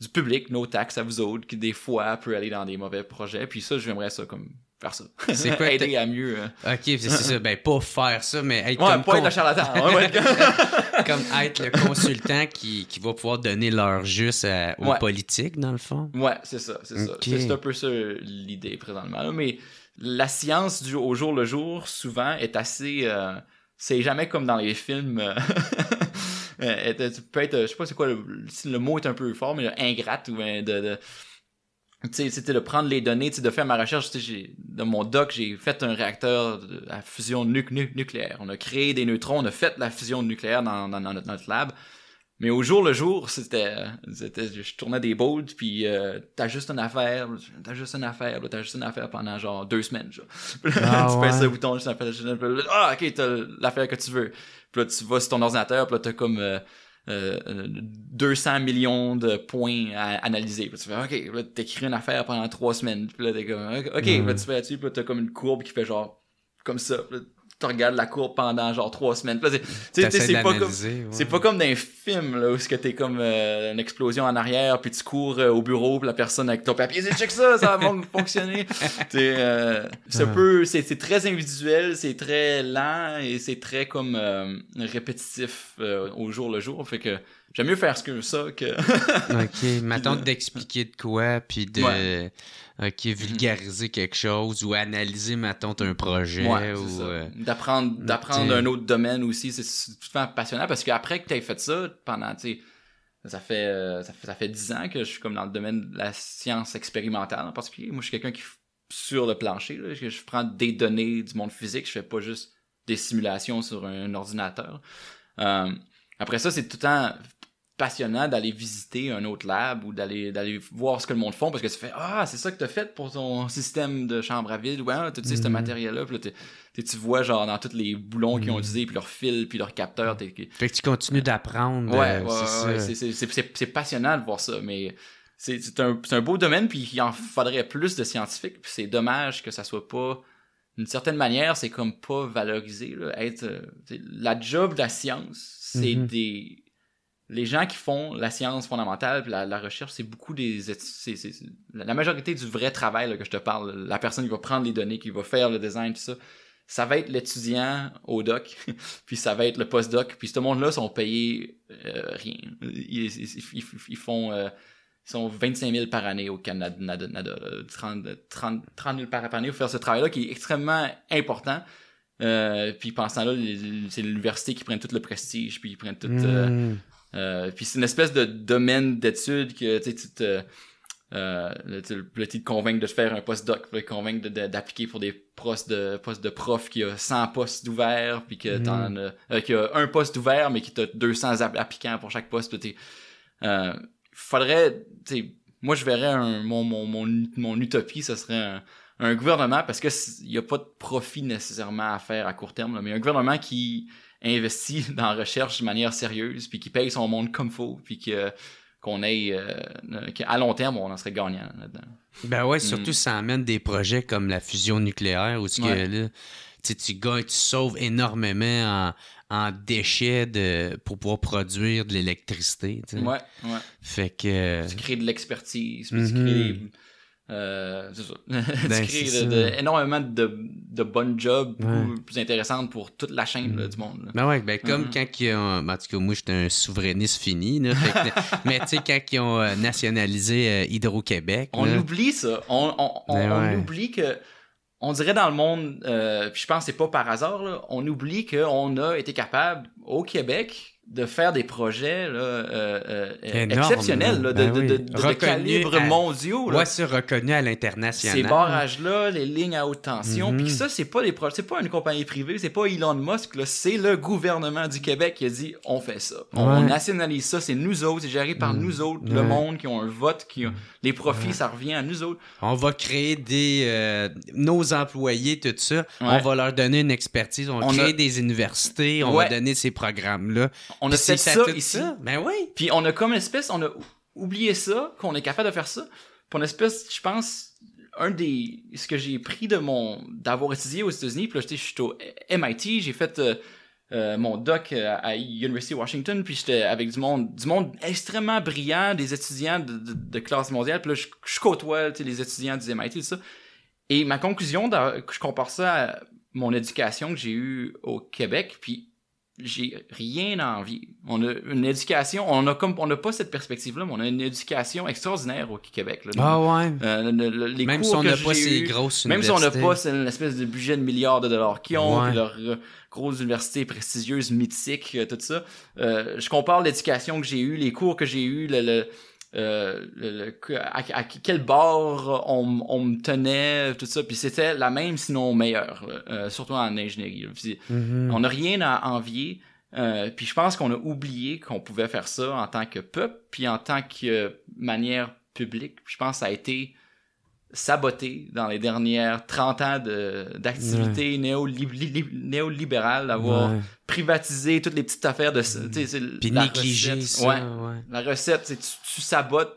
du public, nos taxes à vous autres, qui des fois peut aller dans des mauvais projets. Puis ça, j'aimerais ça comme faire ça. C'est quoi aider à mieux. Euh. Ok, c'est ça. Ben pas faire ça, mais être ouais, pas être le charlatan. comme être le consultant qui, va pouvoir donner leur juste aux politiques dans le fond. Ouais, c'est ça, c'est ça. C'est un peu ça l'idée présentement. Mais la science au jour le jour souvent est assez. Euh, c'est jamais comme dans les films. Euh, tu peux être, je sais pas c'est quoi, le, le mot est un peu fort, mais ingrate ou de, de c'était de prendre les données, de faire ma recherche. De mon doc, j'ai fait un réacteur à fusion nucléaire. On a créé des neutrons, on a fait la fusion nucléaire dans, notre, lab. Mais au jour le jour, c'était, je tournais des bolts, puis euh, t'as juste une affaire, t'as juste une affaire, t'as juste une affaire pendant genre deux semaines. Genre. tu ah ouais. le bouton, juste ah ok, t'as l'affaire que tu veux. Puis là, tu vas sur ton ordinateur, puis là, t'as comme... Euh, 200 euh, euh, millions de points à analyser. Puis tu fais, OK, t'écris une affaire pendant trois semaines. Puis là, comme, OK, tu fais là-dessus. Puis t'as comme une courbe qui fait genre, comme ça tu regardes la cour pendant genre trois semaines. c'est pas comme c'est pas comme dans un film là où ce que t'es comme euh, une explosion en arrière puis tu cours euh, au bureau puis la personne avec ton papier c'est check ça ça va fonctionner. Euh, c'est ah. peu c'est très individuel, c'est très lent et c'est très comme répétitif au jour le jour fait que j'aime mieux faire ce que ça que OK, d'expliquer de quoi puis de OK, euh, mhm. vulgariser quelque chose ou analyser, mettons, un projet. ou, euh, D'apprendre, d'apprendre un autre domaine aussi, c'est tout temps passionnant parce qu'après que tu aies fait ça, pendant, tu euh, ça fait, ça fait dix ans que je suis comme dans le domaine de la science expérimentale en particulier. Moi, je suis quelqu'un qui sur le plancher, je, prends des données du monde physique, je fais pas juste des simulations sur un, ordinateur. après ça, c'est tout le temps passionnant d'aller visiter un autre lab ou d'aller d'aller voir ce que le monde font parce que tu fais ah c'est ça que as fait pour ton système de chambre à vide ouais tu sais ce mm-hmm. matériel là puis tu vois genre dans tous les boulons qui qu'ils ont mm-hmm. utilisés puis leurs fils puis leurs capteurs fait que tu continues d'apprendre ouais, euh, c'est ouais, c'est passionnant de voir ça mais c'est un, un beau domaine puis il en faudrait plus de scientifiques puis c'est dommage que ça soit pas d'une certaine manière c'est comme pas valorisé là, être euh, la job de la science c'est mm-hmm. des les gens qui font la science fondamentale, la, la recherche, c'est beaucoup des... la majorité du vrai travail que je te parle, la personne qui va prendre les données, qui va faire le design, tout ça, ça va être l'étudiant au doc, puis ça va être le postdoc, puis ce monde-là sont payés euh, rien. Ils, font... Euh, ils sont 25 000 par année au Canada, 30, 000 par année pour faire ce travail-là qui est extrêmement important. Euh, puis pensant là, c'est l'université qui prend tout le prestige, puis ils prennent tout. Hmm. Euh, puis c'est une espèce de domaine d'étude que tu te... Euh, te convaincre de faire un postdoc, tu te convaincre d'appliquer pour des postes de postes de prof qui a 100 postes ouverts, puis que mhm. t'en euh, qui a un poste ouvert mais qui t'a 200 applicants pour chaque poste. euh, faudrait, moi je verrais un, mon, mon, mon, mon utopie, ce serait un, gouvernement parce que il y a pas de profit nécessairement à faire à court terme, mais un gouvernement qui investi dans la recherche de manière sérieuse, puis qui paye son monde comme faut, puis que qu'on ait euh, à long terme, on en serait gagnant là-dedans. Ben ouais, hmm. surtout ça amène des projets comme la fusion nucléaire où tu, que, là, tu, gagnes, tu sauves énormément en, en déchets de, pour pouvoir produire de l'électricité. Ouais, ouais. Fait que. Euh, tu crées de l'expertise, tu crées mhm. Euh, c'est ça. tu ben, crées énormément de, de bonnes jobs plus, intéressantes pour toute la chaîne du mm. monde. Ben ouais, ben comme mm-hmm. quand ils ont. Ben, en tout cas, moi, j'étais un souverainiste fini. mais tu sais, quand ils ont euh, nationalisé euh, Hydro-Québec. On oublie ça. On, on, oublie que. On dirait dans le monde, puis je pense que c'est pas par hasard, on oublie qu'on a été capable, au Québec, de faire des projets là, exceptionnels, de, calibre mondiaux. Là. c'est reconnu à l'international. Ces barrages-là, les lignes à haute tension, mhm. puis ça, c'est pas des projets, c'est pas une compagnie privée, c'est pas Elon Musk, c'est le gouvernement du Québec qui a dit on fait ça, on, nationalise ça, c'est nous autres, c'est géré par mm. nous autres, le monde qui ont un vote, qui ont les profits, ça revient à nous autres. On va créer des euh, nos employés, tout ça. On va leur donner une expertise. On, va créer des universités. On va donner ces programmes-là. On a fait ça, ici. Ben oui. Puis on a comme espèce, on a oublié ça, qu'on est capable de faire ça. Puis une espèce, je pense, un des ce que j'ai pris de mon d'avoir étudié aux États-Unis puis là je suis au MIT j'ai fait euh, euh, mon doc euh, à University Washington, puis j'étais avec du monde, du monde extrêmement brillant, des étudiants de, classe mondiale, puis là, je, je côtoie les étudiants du MIT, ça. Et ma conclusion, que je compare ça à mon éducation que j'ai eue au Québec, puis j'ai rien envie On a une éducation, on a comme on n'a pas cette perspective-là, mais on a une éducation extraordinaire au Québec. ah ouais. Euh, le, même si on n'a pas ces grosses Même si on n'a pas une espèce de budget de milliards de dollars qui ont, leurs euh, grosses universités prestigieuses, mythiques, euh, tout ça. je compare l'éducation que j'ai eue, les cours que j'ai eus, le euh, à, quel bord on, me tenait, tout ça. Puis c'était la même, sinon meilleure, euh, surtout en ingénierie. Mm-hmm. On n'a rien à envier. Euh, puis je pense qu'on a oublié qu'on pouvait faire ça en tant que peuple, puis en tant que manière publique. Je pense que ça a été saboté dans les dernières 30 ans d'activité néolibérale, d'avoir privatisé toutes les petites affaires de... Mm. Puis négligé recette, La recette, c'est tu, sabotes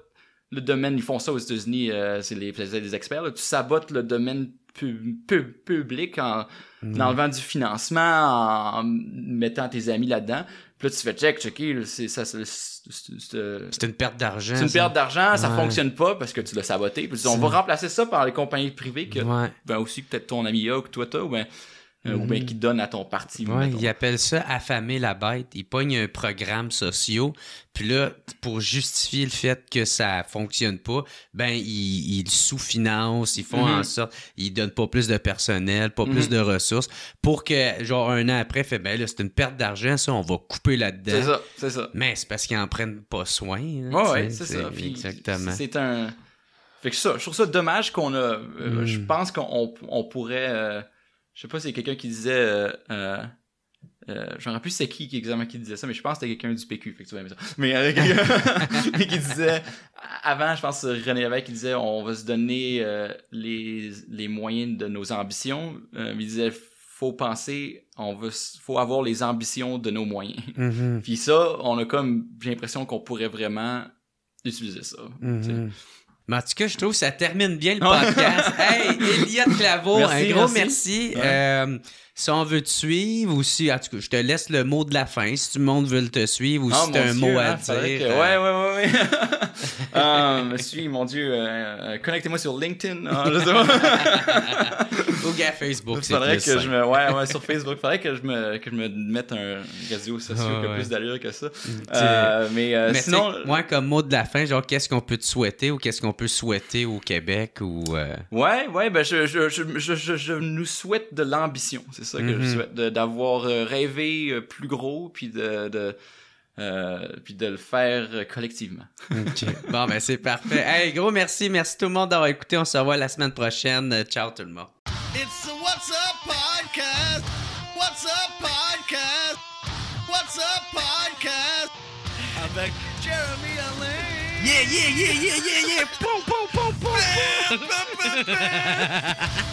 le domaine, ils font ça aux États-Unis, euh, c'est les, les, experts, tu sabotes le domaine public en mm. enlevant du financement, en mettant tes amis là-dedans là, tu fais check, checker, euh, c'est une perte d'argent. C'est une perte d'argent, ça fonctionne pas parce que tu l'as saboté. on va remplacer ça par les compagnies privées que, ben, aussi, peut-être ton ami a ou toi euh, ou bien mhm. qui donne à ton parti. Ouais, ils appellent ça affamer la bête. Ils pognent un programme social, puis là, pour justifier le fait que ça fonctionne pas, ben ils, sous-financent, ils font en mhm. sorte, ils donnent pas plus de personnel, pas plus mhm. de ressources, pour que genre un an après, fait ben là c'est une perte d'argent, ça on va couper là-dedans. C'est ça, c'est ça. Mais c'est parce qu'ils en prennent pas soin. Oui, c'est ça. exactement. C'est un. Fait que ça, je trouve ça dommage qu'on a. Euh, je hmm. pense qu'on pourrait. Euh, je sais pas si c'est quelqu'un qui disait. Euh, euh, euh, je me rappelle plus c'est qui, qui exactement qui disait ça, mais je pense que c'était quelqu'un du PQ, fait que tu vas Mais quelqu'un euh, qui disait, avant, je pense René Lévesque, qui disait on va se donner euh, les, les moyens de nos ambitions. il disait faut penser, on veut, faut avoir les ambitions de nos moyens. Mm-hmm. Puis ça, on a comme, j'ai l'impression qu'on pourrait vraiment utiliser ça. Mm-hmm. Mais en tout cas, je trouve que ça termine bien le podcast. hey, Eliott Claveau, un gros merci. Euh, si on veut te suivre ou si. En tout je te laisse le mot de la fin. Si tout le monde veut te suivre ou si ah, tu as un mot à hein, dire. Ouais, ouais, ouais. ouais. Ah, mon Dieu, euh, euh, connectez-moi sur LinkedIn. Ah, ou gars Facebook. Il faudrait que je me. Ouais, ouais, sur Facebook. Il faudrait que je me, que je me mette un réseau social oh, qui a plus d'allure que ça. Euh, mais, sinon. Moi, comme mot de la fin, genre, qu'est-ce qu'on peut te souhaiter ou qu'est-ce qu'on peut souhaiter au Québec ou. Ouais, ouais, ben, je, je, je, je nous souhaite de l'ambition. C'est c'est ça que je mm-hmm. souhaite, d'avoir euh, rêvé euh, plus gros, puis de, de... Euh, puis de le faire euh, collectivement. OK. Bon, ben c'est parfait. Hey, gros, merci. Merci tout le monde d'avoir écouté. On se revoit la semaine prochaine. Ciao tout le monde. It's a What's Up Podcast. What's Up Podcast. What's Up Podcast. Avec Jeremy Allen. Yeah, yeah, yeah, yeah, yeah, yeah. Boum,